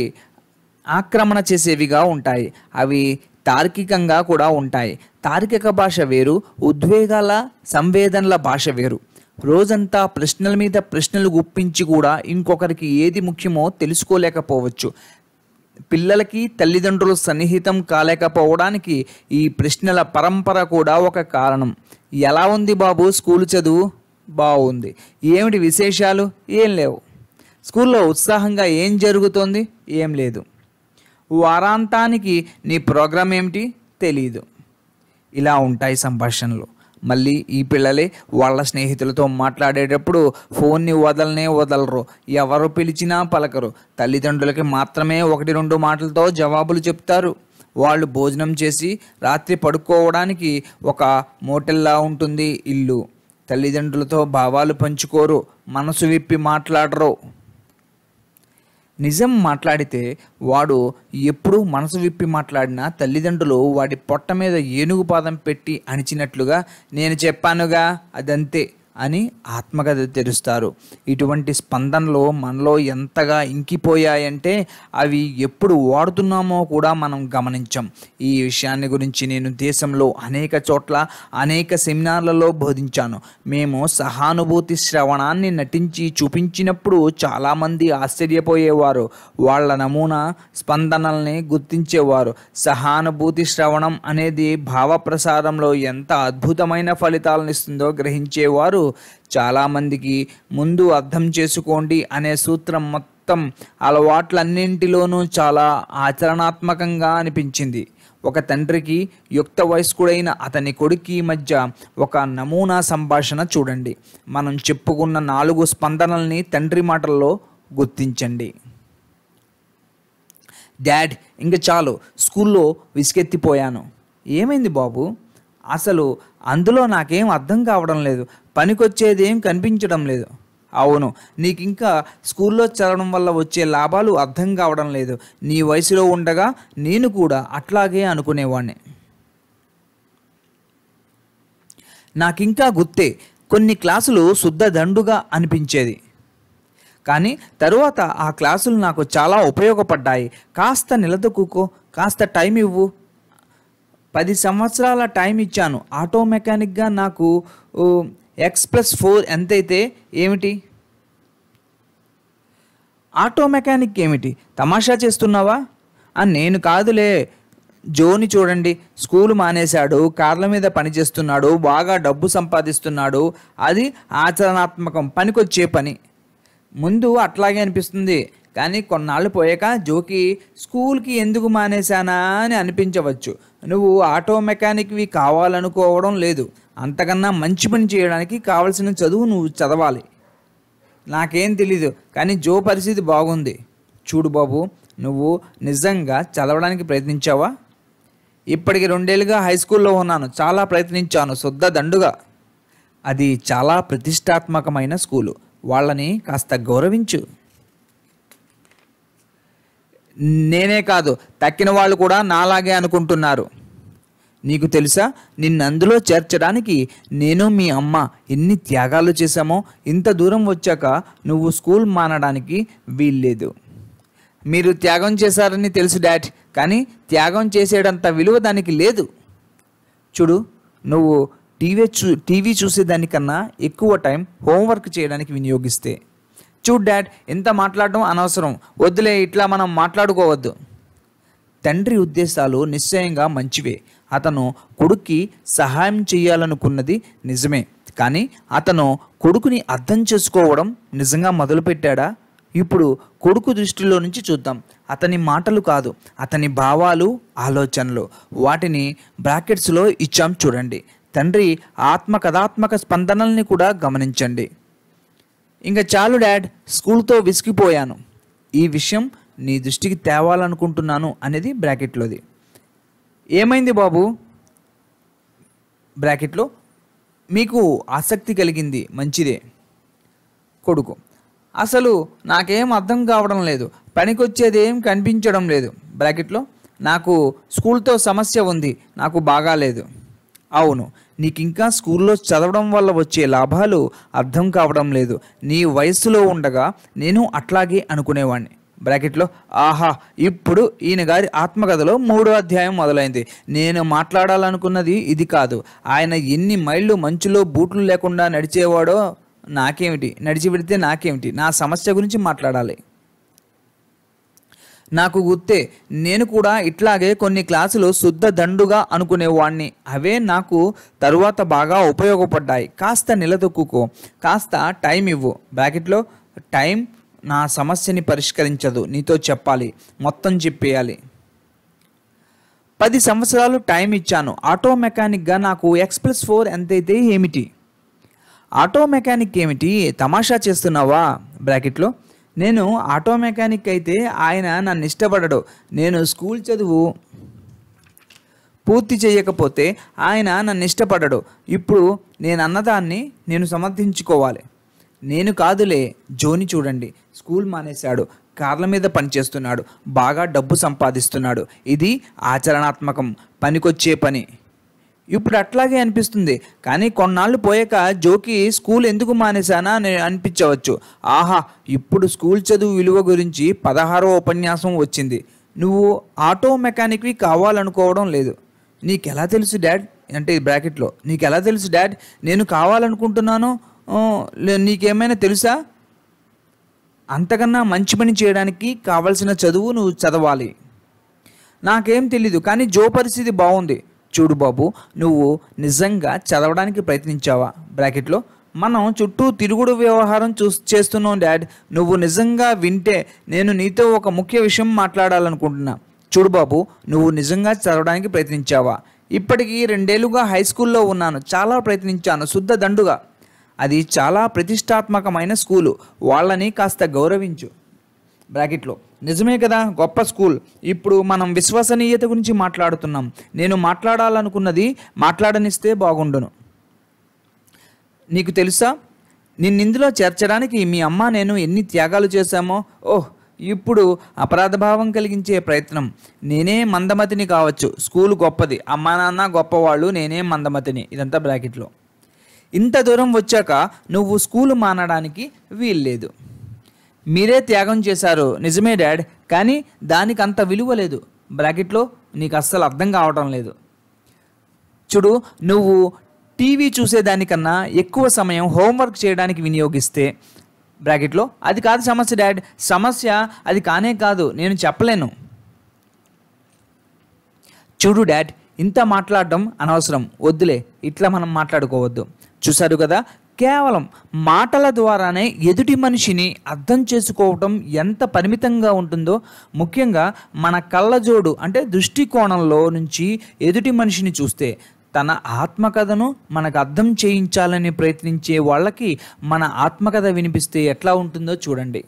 ఆక్రమణ చేసేవిగా ఉంటాయి అవి తార్కికంగా కూడా ఉంటాయి తార్కిక భాష వేరు ఉద్వేగాల సంవేదనల భాష వేరు రోజంతా ప్రశ్నల మీద ప్రశ్నలు గుప్పించి కూడా ఇంకొకరికి ఏది ముఖ్యమో తెలుసుకోలేకపోవచ్చు పిల్లలకి తల్లిదండ్రులు సన్నిహితం కాలేకపోవడానికి ఈ ప్రశ్నల పరంపర కూడా ఒక కారణం ఎలా ఉంది బాబు స్కూల్ చదువు బాగుంది ఏమిటి విశేషాలు ఏం లేవు స్కూల్లో ఉత్సాహంగా ఏం జరుగుతోంది ఏం లేదు వారాంతానికి నీ ప్రోగ్రాం ఏమిటి తెలీదు ఇలా ఉంటాయి సంభాషణలు మళ్ళీ ఈ పిల్లలే వాళ్ళ స్నేహితులతో మాట్లాడేటప్పుడు ఫోన్ని వదలనే వదలరు ఎవరు పిలిచినా పలకరు తల్లిదండ్రులకి మాత్రమే ఒకటి రెండు మాటలతో జవాబులు చెప్తారు వాళ్ళు భోజనం చేసి రాత్రి పడుకోవడానికి ఒక మోటెల్లా ఉంటుంది ఇల్లు తల్లిదండ్రులతో భావాలు పంచుకోరు మనసు విప్పి మాట్లాడరు నిజం మాట్లాడితే వాడు ఎప్పుడూ మనసు విప్పి మాట్లాడినా తల్లిదండ్రులు వాడి పొట్ట మీద ఏనుగు పాదం పెట్టి అణిచినట్లుగా నేను చెప్పానుగా అదంతే అని ఆత్మకథ తెరుస్తారు ఇటువంటి స్పందనలు మనలో ఎంతగా ఇంకిపోయాయంటే అవి ఎప్పుడు వాడుతున్నామో కూడా మనం గమనించం ఈ విషయాన్ని గురించి నేను దేశంలో అనేక చోట్ల అనేక సెమినార్లలో బోధించాను మేము సహానుభూతి శ్రవణాన్ని నటించి చూపించినప్పుడు చాలామంది ఆశ్చర్యపోయేవారు వాళ్ళ నమూనా స్పందనల్ని గుర్తించేవారు సహానుభూతి శ్రవణం అనేది భావప్రసారంలో ఎంత అద్భుతమైన ఫలితాలను ఇస్తుందో గ్రహించేవారు చాలామందికి ముందు అర్థం చేసుకోండి అనే సూత్రం మొత్తం అలవాట్లన్నింటిలోనూ చాలా ఆచరణాత్మకంగా అనిపించింది ఒక తండ్రికి యుక్త వయస్కుడైన అతని కొడుకి మధ్య ఒక నమూనా సంభాషణ చూడండి మనం చెప్పుకున్న నాలుగు స్పందనల్ని తండ్రి మాటల్లో గుర్తించండి డాడ్ ఇంకా చాలు స్కూల్లో విసుకెత్తిపోయాను ఏమైంది బాబు అసలు అందులో నాకేం అర్థం కావడం లేదు పనికొచ్చేది ఏం కనిపించడం లేదు అవును నీకు ఇంకా స్కూల్లో చదవడం వల్ల వచ్చే లాభాలు అర్థం కావడం లేదు నీ వయసులో ఉండగా నేను కూడా అట్లాగే అనుకునేవాడిని నాకింకా గుర్తే కొన్ని క్లాసులు శుద్ధ దండుగా అనిపించేది కానీ తరువాత ఆ క్లాసులు నాకు చాలా ఉపయోగపడ్డాయి కాస్త నిలదొక్కుకో కాస్త టైం ఇవ్వు పది సంవత్సరాల టైం ఇచ్చాను ఆటో మెకానిక్గా నాకు ఎక్స్ ప్లస్ ఫోర్ ఎంతైతే ఏమిటి ఆటో మెకానిక్ ఏమిటి తమాషా చేస్తున్నావా నేను కాదులే జోని చూడండి స్కూల్ మానేశాడు కార్ల మీద పనిచేస్తున్నాడు బాగా డబ్బు సంపాదిస్తున్నాడు అది ఆచరణాత్మకం పనికొచ్చే పని ముందు అట్లాగే అనిపిస్తుంది కానీ కొన్నాళ్ళు పోయాక జోకి స్కూల్కి ఎందుకు మానేశానా అని అనిపించవచ్చు నువ్వు ఆటో మెకానిక్వి కావాలనుకోవడం లేదు అంతకన్నా మంచి పని చేయడానికి కావలసిన చదువు నువ్వు చదవాలి నాకేం తెలీదు కానీ జో పరిస్థితి బాగుంది చూడు బాబు నువ్వు నిజంగా చదవడానికి ప్రయత్నించావా ఇప్పటికి రెండేళ్ళుగా హై స్కూల్లో ఉన్నాను చాలా ప్రయత్నించాను శుద్ధ దండుగా అది చాలా ప్రతిష్టాత్మకమైన స్కూలు వాళ్ళని కాస్త గౌరవించు నేనే కాదు తక్కిన వాళ్ళు కూడా నాలాగే అనుకుంటున్నారు నీకు తెలుసా నిన్నందులో చేర్చడానికి నేను మీ అమ్మ ఎన్ని త్యాగాలు చేశామో ఇంత దూరం వచ్చాక నువ్వు స్కూల్ మానడానికి వీల్లేదు మీరు త్యాగం చేశారని తెలుసు డాడ్ కానీ త్యాగం చేసేటంత విలువ దానికి లేదు చూడు నువ్వు టీవీ చూ టీవీ చూసేదానికన్నా ఎక్కువ టైం హోంవర్క్ చేయడానికి వినియోగిస్తే చూడ్ డాడ్ ఇంత మాట్లాడడం అనవసరం వద్దులే ఇట్లా మనం మాట్లాడుకోవద్దు తండ్రి ఉద్దేశాలు నిశ్చయంగా మంచివే అతను కొడుక్కి సహాయం చేయాలనుకున్నది నిజమే కానీ అతను కొడుకుని అర్థం చేసుకోవడం నిజంగా మొదలుపెట్టాడా ఇప్పుడు కొడుకు దృష్టిలో నుంచి చూద్దాం అతని మాటలు కాదు అతని భావాలు ఆలోచనలు వాటిని బ్రాకెట్స్లో ఇచ్చాం చూడండి తండ్రి ఆత్మకథాత్మక స్పందనల్ని కూడా గమనించండి ఇంకా చాలు డాడ్ స్కూల్తో విసిగిపోయాను ఈ విషయం నీ దృష్టికి తేవాలనుకుంటున్నాను అనేది బ్రాకెట్లోది ఏమైంది బాబు బ్రాకెట్లో మీకు ఆసక్తి కలిగింది మంచిదే కొడుకు అసలు నాకేం అర్థం కావడం లేదు పనికొచ్చేదేం ఏం కనిపించడం లేదు బ్రాకెట్లో నాకు స్కూల్తో సమస్య ఉంది నాకు బాగాలేదు అవును నీకు ఇంకా స్కూల్లో చదవడం వల్ల వచ్చే లాభాలు అర్థం కావడం లేదు నీ వయస్సులో ఉండగా నేను అట్లాగే అనుకునేవాణ్ణి బ్రాకెట్లో ఆహా ఇప్పుడు ఈయన గారి ఆత్మకథలో మూడో అధ్యాయం మొదలైంది నేను మాట్లాడాలనుకున్నది ఇది కాదు ఆయన ఎన్ని మైళ్ళు మంచులో బూట్లు లేకుండా నడిచేవాడో నాకేమిటి నడిచి పెడితే నాకేమిటి నా సమస్య గురించి మాట్లాడాలి నాకు గుర్తే నేను కూడా ఇట్లాగే కొన్ని క్లాసులు శుద్ధ దండుగా అనుకునేవాణ్ణి అవే నాకు తరువాత బాగా ఉపయోగపడ్డాయి కాస్త నిలదొక్కుకో కాస్త టైం ఇవ్వు బ్రాకెట్లో టైం నా సమస్యని పరిష్కరించదు నీతో చెప్పాలి మొత్తం చెప్పేయాలి పది సంవత్సరాలు టైం ఇచ్చాను ఆటో మెకానిక్గా నాకు ఎక్స్ప్రెస్ ఫోర్ ఎంతైతే ఏమిటి ఆటో మెకానిక్ ఏమిటి తమాషా చేస్తున్నావా బ్రాకెట్లో నేను ఆటో మెకానిక్ అయితే ఆయన నన్ను ఇష్టపడడు నేను స్కూల్ చదువు పూర్తి చేయకపోతే ఆయన నన్ను ఇష్టపడడు ఇప్పుడు నేను అన్నదాన్ని నేను సమర్థించుకోవాలి నేను కాదులే జోని చూడండి స్కూల్ మానేశాడు కార్ల మీద పనిచేస్తున్నాడు బాగా డబ్బు సంపాదిస్తున్నాడు ఇది ఆచరణాత్మకం పనికొచ్చే పని ఇప్పుడు అట్లాగే అనిపిస్తుంది కానీ కొన్నాళ్ళు పోయాక జోకి స్కూల్ ఎందుకు మానేశానా అని అనిపించవచ్చు ఆహా ఇప్పుడు స్కూల్ చదువు విలువ గురించి పదహారో ఉపన్యాసం వచ్చింది నువ్వు ఆటో మెకానిక్వి కావాలనుకోవడం లేదు నీకెలా తెలుసు డాడ్ అంటే బ్రాకెట్లో నీకెలా తెలుసు డాడ్ నేను కావాలనుకుంటున్నాను నీకేమైనా తెలుసా అంతకన్నా మంచి పని చేయడానికి కావలసిన చదువు నువ్వు చదవాలి నాకేం తెలీదు కానీ జో పరిస్థితి బాగుంది చూడు బాబు నువ్వు నిజంగా చదవడానికి ప్రయత్నించావా బ్రాకెట్లో మనం చుట్టూ తిరుగుడు వ్యవహారం చూ చేస్తున్నాం డాడ్ నువ్వు నిజంగా వింటే నేను నీతో ఒక ముఖ్య విషయం మాట్లాడాలనుకుంటున్నా చూడు బాబు నువ్వు నిజంగా చదవడానికి ప్రయత్నించావా ఇప్పటికీ రెండేళ్లుగా హై స్కూల్లో ఉన్నాను చాలా ప్రయత్నించాను శుద్ధ దండుగా అది చాలా ప్రతిష్టాత్మకమైన స్కూలు వాళ్ళని కాస్త గౌరవించు బ్రాకెట్లో నిజమే కదా గొప్ప స్కూల్ ఇప్పుడు మనం విశ్వసనీయత గురించి మాట్లాడుతున్నాం నేను మాట్లాడాలనుకున్నది మాట్లాడనిస్తే బాగుండును నీకు తెలుసా ఇందులో చేర్చడానికి మీ అమ్మ నేను ఎన్ని త్యాగాలు చేశామో ఓహ్ ఇప్పుడు అపరాధభావం కలిగించే ప్రయత్నం నేనే మందమతిని కావచ్చు స్కూల్ గొప్పది అమ్మా నాన్న గొప్పవాళ్ళు నేనే మందమతిని ఇదంతా బ్రాకెట్లో ఇంత దూరం వచ్చాక నువ్వు స్కూలు మానడానికి వీల్లేదు మీరే త్యాగం చేశారు నిజమే డాడ్ కానీ దానికి అంత విలువ లేదు బ్రాకెట్లో నీకు అస్సలు అర్థం కావటం లేదు చూడు నువ్వు టీవీ చూసేదానికన్నా ఎక్కువ సమయం హోంవర్క్ చేయడానికి వినియోగిస్తే బ్రాకెట్లో అది కాదు సమస్య డాడ్ సమస్య అది కానే కాదు నేను చెప్పలేను చూడు డాడ్ ఇంత మాట్లాడడం అనవసరం వద్దులే ఇట్లా మనం మాట్లాడుకోవద్దు చూశారు కదా కేవలం మాటల ద్వారానే ఎదుటి మనిషిని అర్థం చేసుకోవటం ఎంత పరిమితంగా ఉంటుందో ముఖ్యంగా మన కళ్ళజోడు అంటే దృష్టికోణంలో నుంచి ఎదుటి మనిషిని చూస్తే తన ఆత్మకథను మనకు అర్థం చేయించాలని ప్రయత్నించే వాళ్ళకి మన ఆత్మకథ వినిపిస్తే ఎట్లా ఉంటుందో చూడండి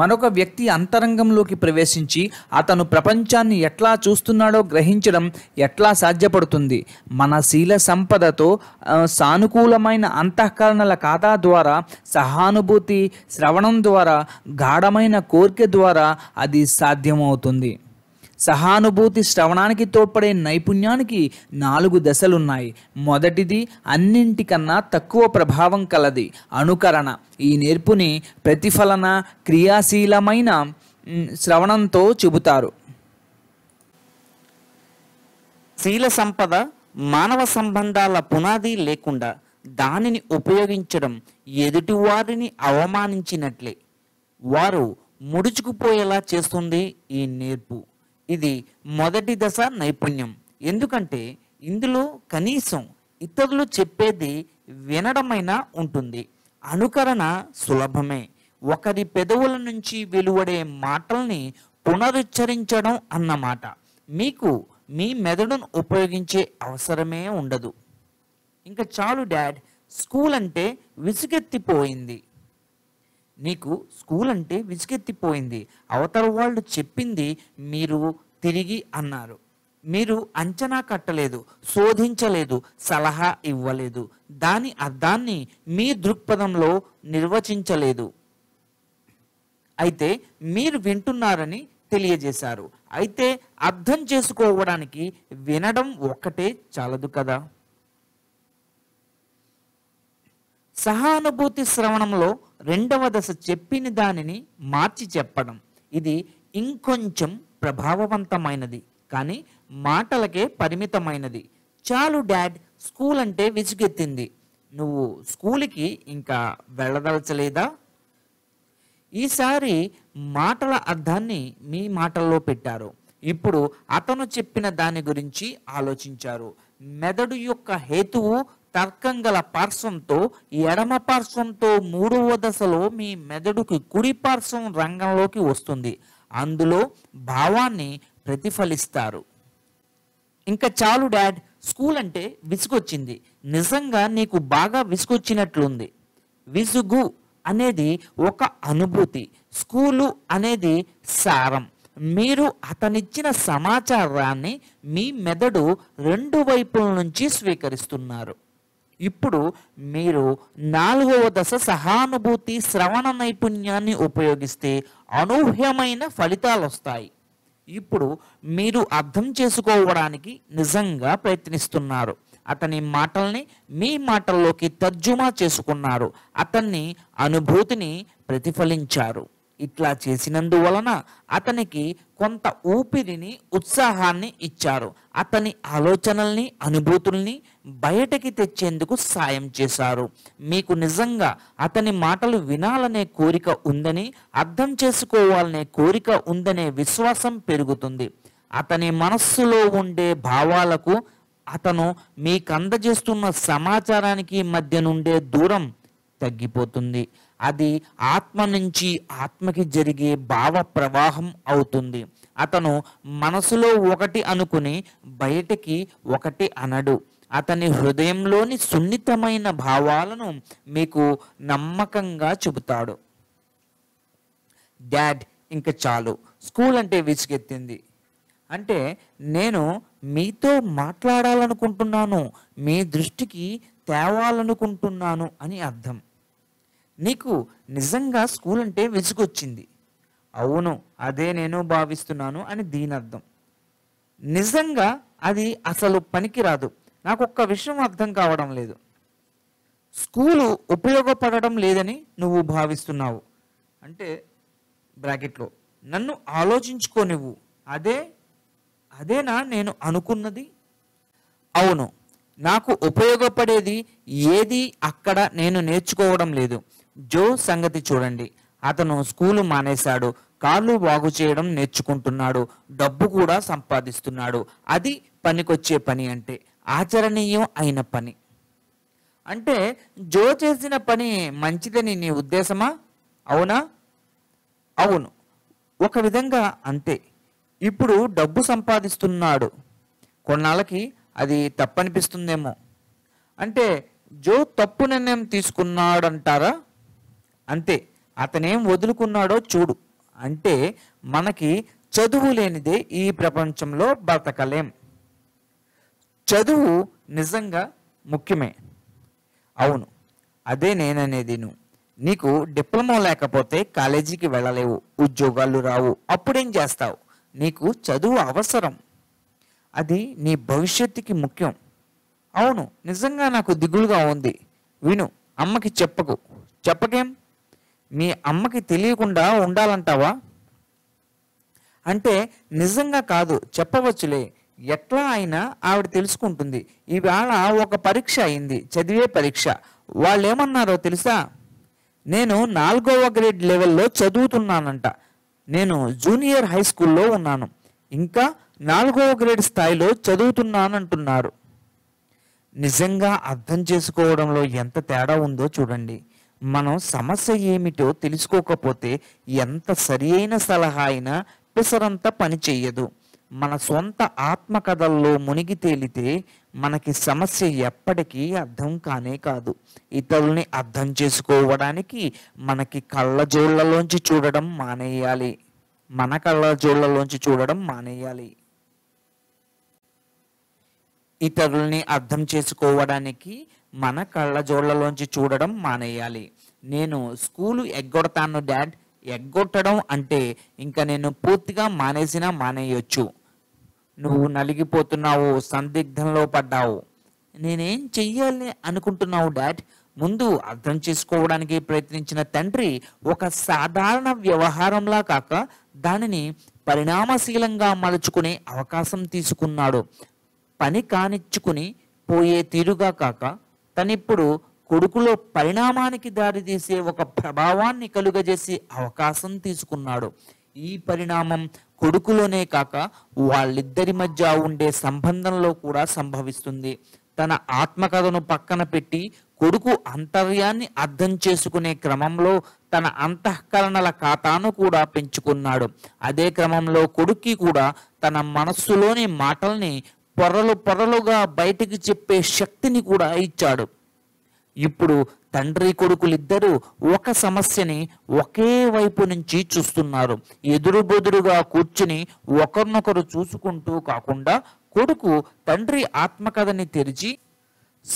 మరొక వ్యక్తి అంతరంగంలోకి ప్రవేశించి అతను ప్రపంచాన్ని ఎట్లా చూస్తున్నాడో గ్రహించడం ఎట్లా సాధ్యపడుతుంది మన శీల సంపదతో సానుకూలమైన అంతఃకరణల ఖాతా ద్వారా సహానుభూతి శ్రవణం ద్వారా గాఢమైన కోరిక ద్వారా అది సాధ్యమవుతుంది సహానుభూతి శ్రవణానికి తోడ్పడే నైపుణ్యానికి నాలుగు దశలున్నాయి మొదటిది అన్నింటికన్నా తక్కువ ప్రభావం కలది అనుకరణ ఈ నేర్పుని ప్రతిఫలన క్రియాశీలమైన శ్రవణంతో చెబుతారు శీల సంపద మానవ సంబంధాల పునాది లేకుండా దానిని ఉపయోగించడం ఎదుటివారిని అవమానించినట్లే వారు ముడుచుకుపోయేలా చేస్తుంది ఈ నేర్పు ఇది మొదటి దశ నైపుణ్యం ఎందుకంటే ఇందులో కనీసం ఇతరులు చెప్పేది వినడమైనా ఉంటుంది అనుకరణ సులభమే ఒకరి పెదవుల నుంచి వెలువడే మాటల్ని పునరుచ్చరించడం అన్నమాట మీకు మీ మెదడును ఉపయోగించే అవసరమే ఉండదు ఇంకా చాలు డాడ్ స్కూల్ అంటే విసుగెత్తిపోయింది నీకు స్కూల్ అంటే విసుకెత్తిపోయింది అవతల వాళ్ళు చెప్పింది మీరు తిరిగి అన్నారు మీరు అంచనా కట్టలేదు శోధించలేదు సలహా ఇవ్వలేదు దాని అర్థాన్ని మీ దృక్పథంలో నిర్వచించలేదు అయితే మీరు వింటున్నారని తెలియజేశారు అయితే అర్థం చేసుకోవడానికి వినడం ఒక్కటే చాలదు కదా సహానుభూతి శ్రవణంలో రెండవ దశ చెప్పిన దానిని మార్చి చెప్పడం ఇది ఇంకొంచెం ప్రభావవంతమైనది కానీ మాటలకే పరిమితమైనది చాలు డాడ్ స్కూల్ అంటే విసుగెత్తింది నువ్వు స్కూల్కి ఇంకా వెళ్ళదలచలేదా ఈసారి మాటల అర్థాన్ని మీ మాటల్లో పెట్టారు ఇప్పుడు అతను చెప్పిన దాని గురించి ఆలోచించారు మెదడు యొక్క హేతువు తర్కం గల పార్శ్వంతో ఎడమ పార్శ్వంతో మూడవ దశలో మీ మెదడుకి కుడి పార్శ్వం రంగంలోకి వస్తుంది అందులో భావాన్ని ప్రతిఫలిస్తారు ఇంకా చాలు డాడ్ స్కూల్ అంటే విసుగొచ్చింది నిజంగా నీకు బాగా విసుగొచ్చినట్లుంది విసుగు అనేది ఒక అనుభూతి స్కూలు అనేది సారం మీరు అతనిచ్చిన సమాచారాన్ని మీ మెదడు రెండు వైపుల నుంచి స్వీకరిస్తున్నారు ఇప్పుడు మీరు నాలుగవ దశ సహానుభూతి శ్రవణ నైపుణ్యాన్ని ఉపయోగిస్తే అనూహ్యమైన ఫలితాలు వస్తాయి ఇప్పుడు మీరు అర్థం చేసుకోవడానికి నిజంగా ప్రయత్నిస్తున్నారు అతని మాటల్ని మీ మాటల్లోకి తర్జుమా చేసుకున్నారు అతన్ని అనుభూతిని ప్రతిఫలించారు ఇట్లా చేసినందువలన అతనికి కొంత ఊపిరిని ఉత్సాహాన్ని ఇచ్చారు అతని ఆలోచనల్ని అనుభూతుల్ని బయటకి తెచ్చేందుకు సాయం చేశారు మీకు నిజంగా అతని మాటలు వినాలనే కోరిక ఉందని అర్థం చేసుకోవాలనే కోరిక ఉందనే విశ్వాసం పెరుగుతుంది అతని మనస్సులో ఉండే భావాలకు అతను మీకు అందజేస్తున్న సమాచారానికి మధ్య నుండే దూరం తగ్గిపోతుంది అది ఆత్మ నుంచి ఆత్మకి జరిగే భావ ప్రవాహం అవుతుంది అతను మనసులో ఒకటి అనుకుని బయటికి ఒకటి అనడు అతని హృదయంలోని సున్నితమైన భావాలను మీకు నమ్మకంగా చెబుతాడు డాడ్ ఇంకా చాలు స్కూల్ అంటే విసిగెత్తింది అంటే నేను మీతో మాట్లాడాలనుకుంటున్నాను మీ దృష్టికి తేవాలనుకుంటున్నాను అని అర్థం నీకు నిజంగా స్కూల్ అంటే విసుగొచ్చింది అవును అదే నేను భావిస్తున్నాను అని దీని అర్థం నిజంగా అది అసలు పనికిరాదు నాకు ఒక్క విషయం అర్థం కావడం లేదు స్కూలు ఉపయోగపడడం లేదని నువ్వు భావిస్తున్నావు అంటే బ్రాకెట్లో నన్ను ఆలోచించుకోనివ్వు అదే అదేనా నేను అనుకున్నది అవును నాకు ఉపయోగపడేది ఏది అక్కడ నేను నేర్చుకోవడం లేదు జో సంగతి చూడండి అతను స్కూలు మానేశాడు కార్లు బాగు చేయడం నేర్చుకుంటున్నాడు డబ్బు కూడా సంపాదిస్తున్నాడు అది పనికొచ్చే పని అంటే ఆచరణీయం అయిన పని అంటే జో చేసిన పని మంచిదని నీ ఉద్దేశమా అవునా అవును ఒక విధంగా అంతే ఇప్పుడు డబ్బు సంపాదిస్తున్నాడు కొన్నాళ్ళకి అది తప్పనిపిస్తుందేమో అంటే జో తప్పు నిర్ణయం తీసుకున్నాడంటారా అంతే అతనేం వదులుకున్నాడో చూడు అంటే మనకి చదువు లేనిదే ఈ ప్రపంచంలో బ్రతకలేం చదువు నిజంగా ముఖ్యమే అవును అదే నేననేది నువ్వు నీకు డిప్లొమా లేకపోతే కాలేజీకి వెళ్ళలేవు ఉద్యోగాలు రావు అప్పుడేం చేస్తావు నీకు చదువు అవసరం అది నీ భవిష్యత్తుకి ముఖ్యం అవును నిజంగా నాకు దిగులుగా ఉంది విను అమ్మకి చెప్పకు చెప్పకేం మీ అమ్మకి తెలియకుండా ఉండాలంటావా అంటే నిజంగా కాదు చెప్పవచ్చులే ఎట్లా అయినా ఆవిడ తెలుసుకుంటుంది ఈవేళ ఒక పరీక్ష అయింది చదివే పరీక్ష వాళ్ళు ఏమన్నారో తెలుసా నేను నాలుగవ గ్రేడ్ లెవెల్లో చదువుతున్నానంట నేను జూనియర్ హై స్కూల్లో ఉన్నాను ఇంకా నాలుగవ గ్రేడ్ స్థాయిలో చదువుతున్నానంటున్నారు నిజంగా అర్థం చేసుకోవడంలో ఎంత తేడా ఉందో చూడండి మనం సమస్య ఏమిటో తెలుసుకోకపోతే ఎంత సరియైన సలహా అయినా పిసరంత పనిచేయదు మన సొంత ఆత్మకథల్లో మునిగి తేలితే మనకి సమస్య ఎప్పటికీ అర్థం కానే కాదు ఇతరుల్ని అర్థం చేసుకోవడానికి మనకి కళ్ళజోళ్లలోంచి చూడడం మానేయాలి మన కళ్ళజోళ్లలోంచి చూడడం మానేయాలి ఇతరుల్ని అర్థం చేసుకోవడానికి మన కళ్ళజోళ్లలోంచి చూడడం మానేయాలి నేను స్కూలు ఎగ్గొడతాను డాడ్ ఎగ్గొట్టడం అంటే ఇంకా నేను పూర్తిగా మానేసినా మానేయొచ్చు నువ్వు నలిగిపోతున్నావు సందిగ్ధంలో పడ్డావు నేనేం చెయ్యాలి అనుకుంటున్నావు డాడ్ ముందు అర్థం చేసుకోవడానికి ప్రయత్నించిన తండ్రి ఒక సాధారణ వ్యవహారంలా కాక దానిని పరిణామశీలంగా మలుచుకునే అవకాశం తీసుకున్నాడు పని కానిచ్చుకుని పోయే తీరుగా కాక తనిప్పుడు కొడుకులో పరిణామానికి దారితీసే ఒక ప్రభావాన్ని కలుగజేసే అవకాశం తీసుకున్నాడు ఈ పరిణామం కొడుకులోనే కాక వాళ్ళిద్దరి మధ్య ఉండే సంబంధంలో కూడా సంభవిస్తుంది తన ఆత్మకథను పక్కన పెట్టి కొడుకు అంతర్యాన్ని అర్థం చేసుకునే క్రమంలో తన అంతఃకరణల ఖాతాను కూడా పెంచుకున్నాడు అదే క్రమంలో కొడుక్కి కూడా తన మనస్సులోని మాటల్ని పొరలు పొరలుగా బయటికి చెప్పే శక్తిని కూడా ఇచ్చాడు ఇప్పుడు తండ్రి కొడుకులిద్దరూ ఒక సమస్యని ఒకే వైపు నుంచి చూస్తున్నారు ఎదురుబెదురుగా కూర్చుని ఒకరినొకరు చూసుకుంటూ కాకుండా కొడుకు తండ్రి ఆత్మకథని తెరిచి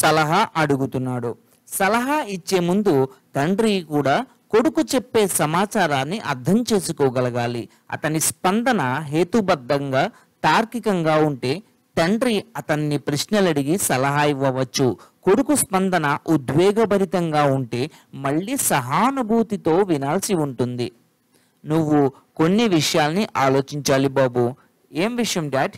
సలహా అడుగుతున్నాడు సలహా ఇచ్చే ముందు తండ్రి కూడా కొడుకు చెప్పే సమాచారాన్ని అర్థం చేసుకోగలగాలి అతని స్పందన హేతుబద్ధంగా తార్కికంగా ఉంటే తండ్రి అతన్ని ప్రశ్నలు అడిగి సలహా ఇవ్వవచ్చు కొడుకు స్పందన ఉద్వేగభరితంగా ఉంటే మళ్ళీ సహానుభూతితో వినాల్సి ఉంటుంది నువ్వు కొన్ని విషయాల్ని ఆలోచించాలి బాబు ఏం విషయం డాడ్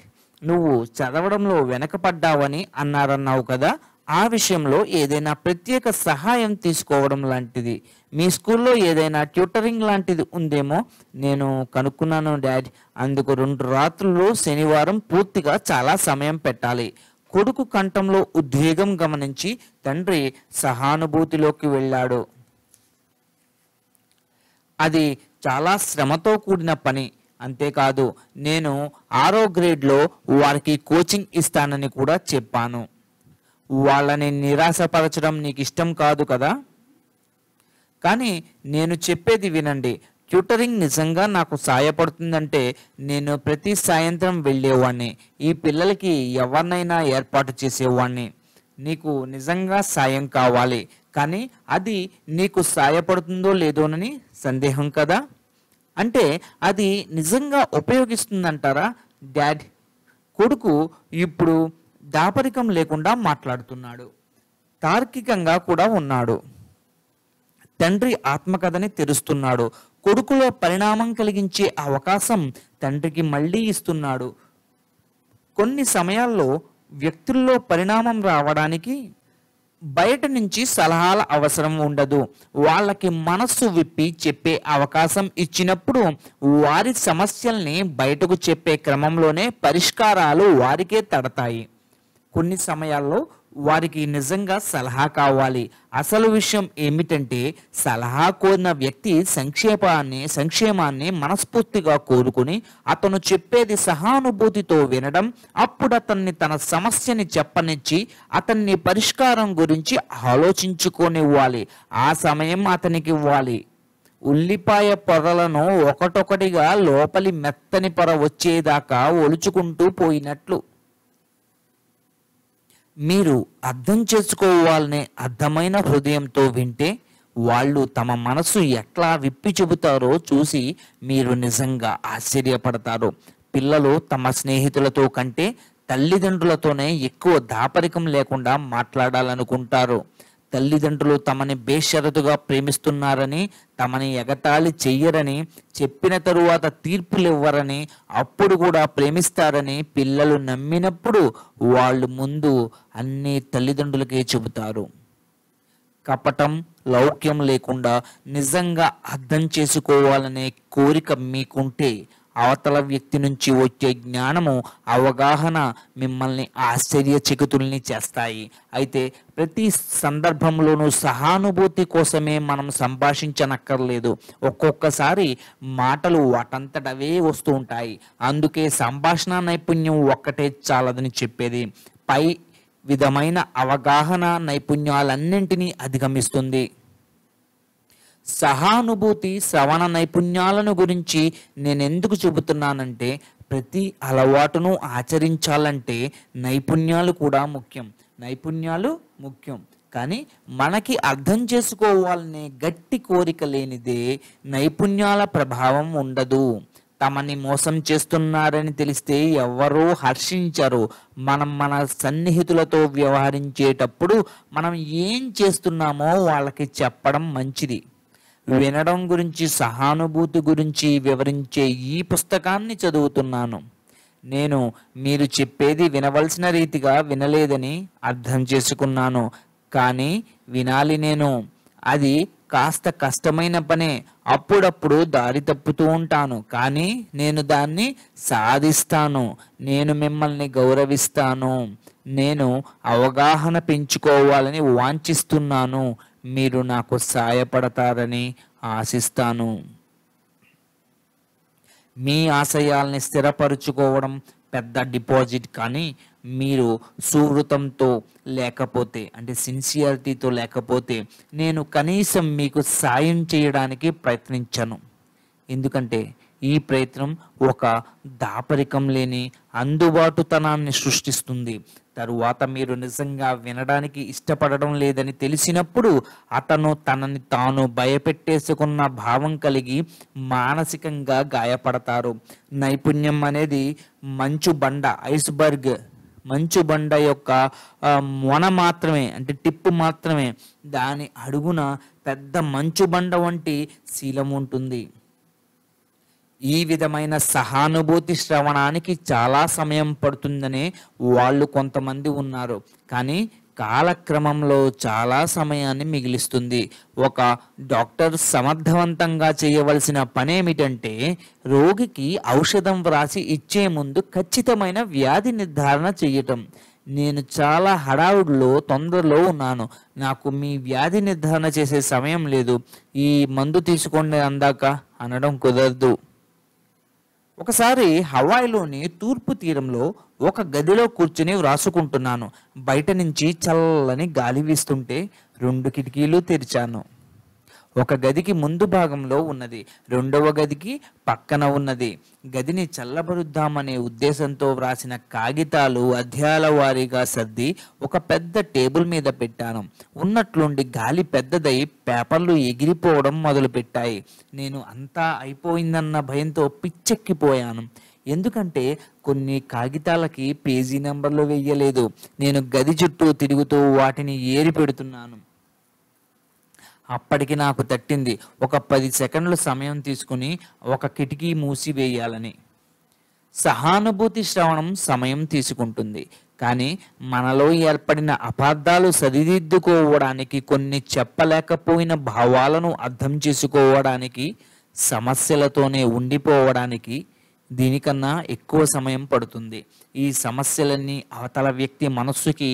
నువ్వు చదవడంలో వెనకపడ్డావని అన్నారన్నావు కదా ఆ విషయంలో ఏదైనా ప్రత్యేక సహాయం తీసుకోవడం లాంటిది మీ స్కూల్లో ఏదైనా ట్యూటరింగ్ లాంటిది ఉందేమో నేను కనుక్కున్నాను డాడ్ అందుకు రెండు రాత్రులు శనివారం పూర్తిగా చాలా సమయం పెట్టాలి కొడుకు కంఠంలో ఉద్వేగం గమనించి తండ్రి సహానుభూతిలోకి వెళ్ళాడు అది చాలా శ్రమతో కూడిన పని అంతేకాదు నేను ఆరో గ్రేడ్లో వారికి కోచింగ్ ఇస్తానని కూడా చెప్పాను వాళ్ళని నిరాశపరచడం నీకు ఇష్టం కాదు కదా కానీ నేను చెప్పేది వినండి ట్యూటరింగ్ నిజంగా నాకు సాయపడుతుందంటే నేను ప్రతి సాయంత్రం వెళ్ళేవాడిని ఈ పిల్లలకి ఎవరినైనా ఏర్పాటు చేసేవాడిని నీకు నిజంగా సాయం కావాలి కానీ అది నీకు సాయపడుతుందో లేదోనని సందేహం కదా అంటే అది నిజంగా ఉపయోగిస్తుందంటారా డాడ్ కొడుకు ఇప్పుడు దాపరికం లేకుండా మాట్లాడుతున్నాడు తార్కికంగా కూడా ఉన్నాడు తండ్రి ఆత్మకథని తెరుస్తున్నాడు కొడుకులో పరిణామం కలిగించే అవకాశం తండ్రికి మళ్ళీ ఇస్తున్నాడు కొన్ని సమయాల్లో వ్యక్తుల్లో పరిణామం రావడానికి బయట నుంచి సలహాల అవసరం ఉండదు వాళ్ళకి మనస్సు విప్పి చెప్పే అవకాశం ఇచ్చినప్పుడు వారి సమస్యల్ని బయటకు చెప్పే క్రమంలోనే పరిష్కారాలు వారికే తడతాయి కొన్ని సమయాల్లో వారికి నిజంగా సలహా కావాలి అసలు విషయం ఏమిటంటే సలహా కోరిన వ్యక్తి సంక్షేపాన్ని సంక్షేమాన్ని మనస్ఫూర్తిగా కోరుకుని అతను చెప్పేది సహానుభూతితో వినడం అప్పుడు అతన్ని తన సమస్యని చెప్పనిచ్చి అతన్ని పరిష్కారం గురించి ఆలోచించుకొనివ్వాలి ఆ సమయం అతనికి ఇవ్వాలి ఉల్లిపాయ పొరలను ఒకటొకటిగా లోపలి మెత్తని పొర వచ్చేదాకా ఒలుచుకుంటూ పోయినట్లు మీరు అర్థం చేసుకోవాలనే అర్థమైన హృదయంతో వింటే వాళ్ళు తమ మనసు ఎట్లా విప్పి చెబుతారో చూసి మీరు నిజంగా ఆశ్చర్యపడతారు పిల్లలు తమ స్నేహితులతో కంటే తల్లిదండ్రులతోనే ఎక్కువ దాపరికం లేకుండా మాట్లాడాలనుకుంటారు తల్లిదండ్రులు తమని బేషరతుగా ప్రేమిస్తున్నారని తమని ఎగతాళి చెయ్యరని చెప్పిన తరువాత తీర్పులు ఇవ్వరని అప్పుడు కూడా ప్రేమిస్తారని పిల్లలు నమ్మినప్పుడు వాళ్ళు ముందు అన్ని తల్లిదండ్రులకే చెబుతారు కపటం లౌక్యం లేకుండా నిజంగా అర్థం చేసుకోవాలనే కోరిక మీకుంటే అవతల వ్యక్తి నుంచి వచ్చే జ్ఞానము అవగాహన మిమ్మల్ని ఆశ్చర్యచకితుల్ని చేస్తాయి అయితే ప్రతి సందర్భంలోనూ సహానుభూతి కోసమే మనం సంభాషించనక్కర్లేదు ఒక్కొక్కసారి మాటలు వాటంతటవే వస్తూ ఉంటాయి అందుకే సంభాషణ నైపుణ్యం ఒక్కటే చాలదని చెప్పేది పై విధమైన అవగాహన నైపుణ్యాలన్నింటినీ అధిగమిస్తుంది సహానుభూతి శ్రవణ నైపుణ్యాలను గురించి నేను ఎందుకు చెబుతున్నానంటే ప్రతి అలవాటును ఆచరించాలంటే నైపుణ్యాలు కూడా ముఖ్యం నైపుణ్యాలు ముఖ్యం కానీ మనకి అర్థం చేసుకోవాలనే గట్టి కోరిక లేనిదే నైపుణ్యాల ప్రభావం ఉండదు తమని మోసం చేస్తున్నారని తెలిస్తే ఎవరూ హర్షించరు మనం మన సన్నిహితులతో వ్యవహరించేటప్పుడు మనం ఏం చేస్తున్నామో వాళ్ళకి చెప్పడం మంచిది వినడం గురించి సహానుభూతి గురించి వివరించే ఈ పుస్తకాన్ని చదువుతున్నాను నేను మీరు చెప్పేది వినవలసిన రీతిగా వినలేదని అర్థం చేసుకున్నాను కానీ వినాలి నేను అది కాస్త కష్టమైన పనే అప్పుడప్పుడు దారి తప్పుతూ ఉంటాను కానీ నేను దాన్ని సాధిస్తాను నేను మిమ్మల్ని గౌరవిస్తాను నేను అవగాహన పెంచుకోవాలని వాంఛిస్తున్నాను మీరు నాకు సాయపడతారని ఆశిస్తాను మీ ఆశయాల్ని స్థిరపరుచుకోవడం పెద్ద డిపాజిట్ కానీ మీరు సువృతంతో లేకపోతే అంటే సిన్సియారిటీతో లేకపోతే నేను కనీసం మీకు సాయం చేయడానికి ప్రయత్నించను ఎందుకంటే ఈ ప్రయత్నం ఒక దాపరికం లేని అందుబాటుతనాన్ని సృష్టిస్తుంది తరువాత మీరు నిజంగా వినడానికి ఇష్టపడడం లేదని తెలిసినప్పుడు అతను తనని తాను భయపెట్టేసుకున్న భావం కలిగి మానసికంగా గాయపడతారు నైపుణ్యం అనేది మంచు బండ ఐస్బర్గ్ మంచు బండ యొక్క మొన మాత్రమే అంటే టిప్పు మాత్రమే దాని అడుగున పెద్ద మంచు బండ వంటి శీలం ఉంటుంది ఈ విధమైన సహానుభూతి శ్రవణానికి చాలా సమయం పడుతుందని వాళ్ళు కొంతమంది ఉన్నారు కానీ కాలక్రమంలో చాలా సమయాన్ని మిగిలిస్తుంది ఒక డాక్టర్ సమర్థవంతంగా చేయవలసిన పని ఏమిటంటే రోగికి ఔషధం వ్రాసి ఇచ్చే ముందు ఖచ్చితమైన వ్యాధి నిర్ధారణ చేయటం నేను చాలా హడావుడిలో తొందరలో ఉన్నాను నాకు మీ వ్యాధి నిర్ధారణ చేసే సమయం లేదు ఈ మందు తీసుకోండి అందాక అనడం కుదరదు ఒకసారి హవాయిలోని తూర్పు తీరంలో ఒక గదిలో కూర్చుని వ్రాసుకుంటున్నాను బయట నుంచి చల్లని గాలి వీస్తుంటే రెండు కిటికీలు తెరిచాను ఒక గదికి ముందు భాగంలో ఉన్నది రెండవ గదికి పక్కన ఉన్నది గదిని చల్లబరుద్దామనే ఉద్దేశంతో వ్రాసిన కాగితాలు అధ్యాయాల వారీగా సర్ది ఒక పెద్ద టేబుల్ మీద పెట్టాను ఉన్నట్లుండి గాలి పెద్దదై పేపర్లు ఎగిరిపోవడం మొదలుపెట్టాయి నేను అంతా అయిపోయిందన్న భయంతో పిచ్చెక్కిపోయాను ఎందుకంటే కొన్ని కాగితాలకి పేజీ నెంబర్లు వేయలేదు నేను గది చుట్టూ తిరుగుతూ వాటిని ఏరి పెడుతున్నాను అప్పటికి నాకు తట్టింది ఒక పది సెకండ్లు సమయం తీసుకుని ఒక కిటికీ మూసివేయాలని సహానుభూతి శ్రవణం సమయం తీసుకుంటుంది కానీ మనలో ఏర్పడిన అపార్థాలు సరిదిద్దుకోవడానికి కొన్ని చెప్పలేకపోయిన భావాలను అర్థం చేసుకోవడానికి సమస్యలతోనే ఉండిపోవడానికి దీనికన్నా ఎక్కువ సమయం పడుతుంది ఈ సమస్యలన్నీ అవతల వ్యక్తి మనస్సుకి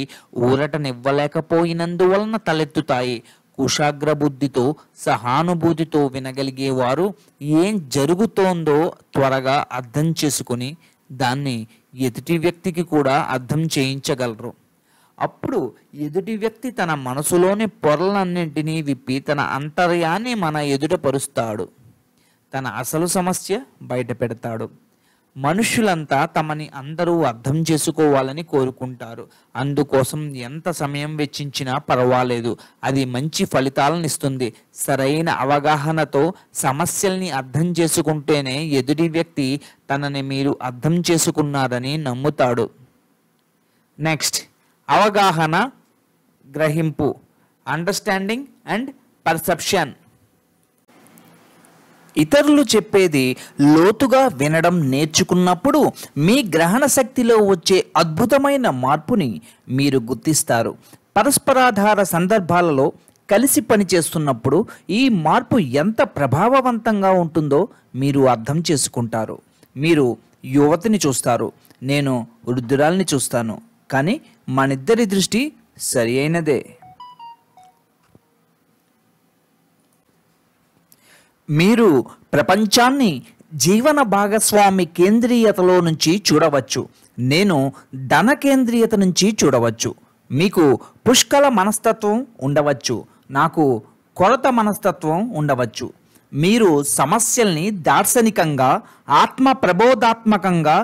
ఊరటనివ్వలేకపోయినందువలన తలెత్తుతాయి కుషాగ్ర బుద్ధితో సహానుభూతితో వినగలిగేవారు ఏం జరుగుతోందో త్వరగా అర్థం చేసుకుని దాన్ని ఎదుటి వ్యక్తికి కూడా అర్థం చేయించగలరు అప్పుడు ఎదుటి వ్యక్తి తన మనసులోని పొరలన్నింటినీ విప్పి తన అంతర్యాన్ని మన ఎదుట పరుస్తాడు తన అసలు సమస్య బయట పెడతాడు మనుషులంతా తమని అందరూ అర్థం చేసుకోవాలని కోరుకుంటారు అందుకోసం ఎంత సమయం వెచ్చించినా పర్వాలేదు అది మంచి ఫలితాలను ఇస్తుంది సరైన అవగాహనతో సమస్యల్ని అర్థం చేసుకుంటేనే ఎదుటి వ్యక్తి తనని మీరు అర్థం చేసుకున్నారని నమ్ముతాడు నెక్స్ట్ అవగాహన గ్రహింపు అండర్స్టాండింగ్ అండ్ పర్సెప్షన్ ఇతరులు చెప్పేది లోతుగా వినడం నేర్చుకున్నప్పుడు మీ గ్రహణ శక్తిలో వచ్చే అద్భుతమైన మార్పుని మీరు గుర్తిస్తారు పరస్పరాధార సందర్భాలలో కలిసి పనిచేస్తున్నప్పుడు ఈ మార్పు ఎంత ప్రభావవంతంగా ఉంటుందో మీరు అర్థం చేసుకుంటారు మీరు యువతిని చూస్తారు నేను వృద్ధురాల్ని చూస్తాను కానీ మనిద్దరి దృష్టి సరి అయినదే మీరు ప్రపంచాన్ని జీవన భాగస్వామి కేంద్రీయతలో నుంచి చూడవచ్చు నేను ధన కేంద్రీయత నుంచి చూడవచ్చు మీకు పుష్కల మనస్తత్వం ఉండవచ్చు నాకు కొరత మనస్తత్వం ఉండవచ్చు మీరు సమస్యల్ని దార్శనికంగా ఆత్మ ప్రబోధాత్మకంగా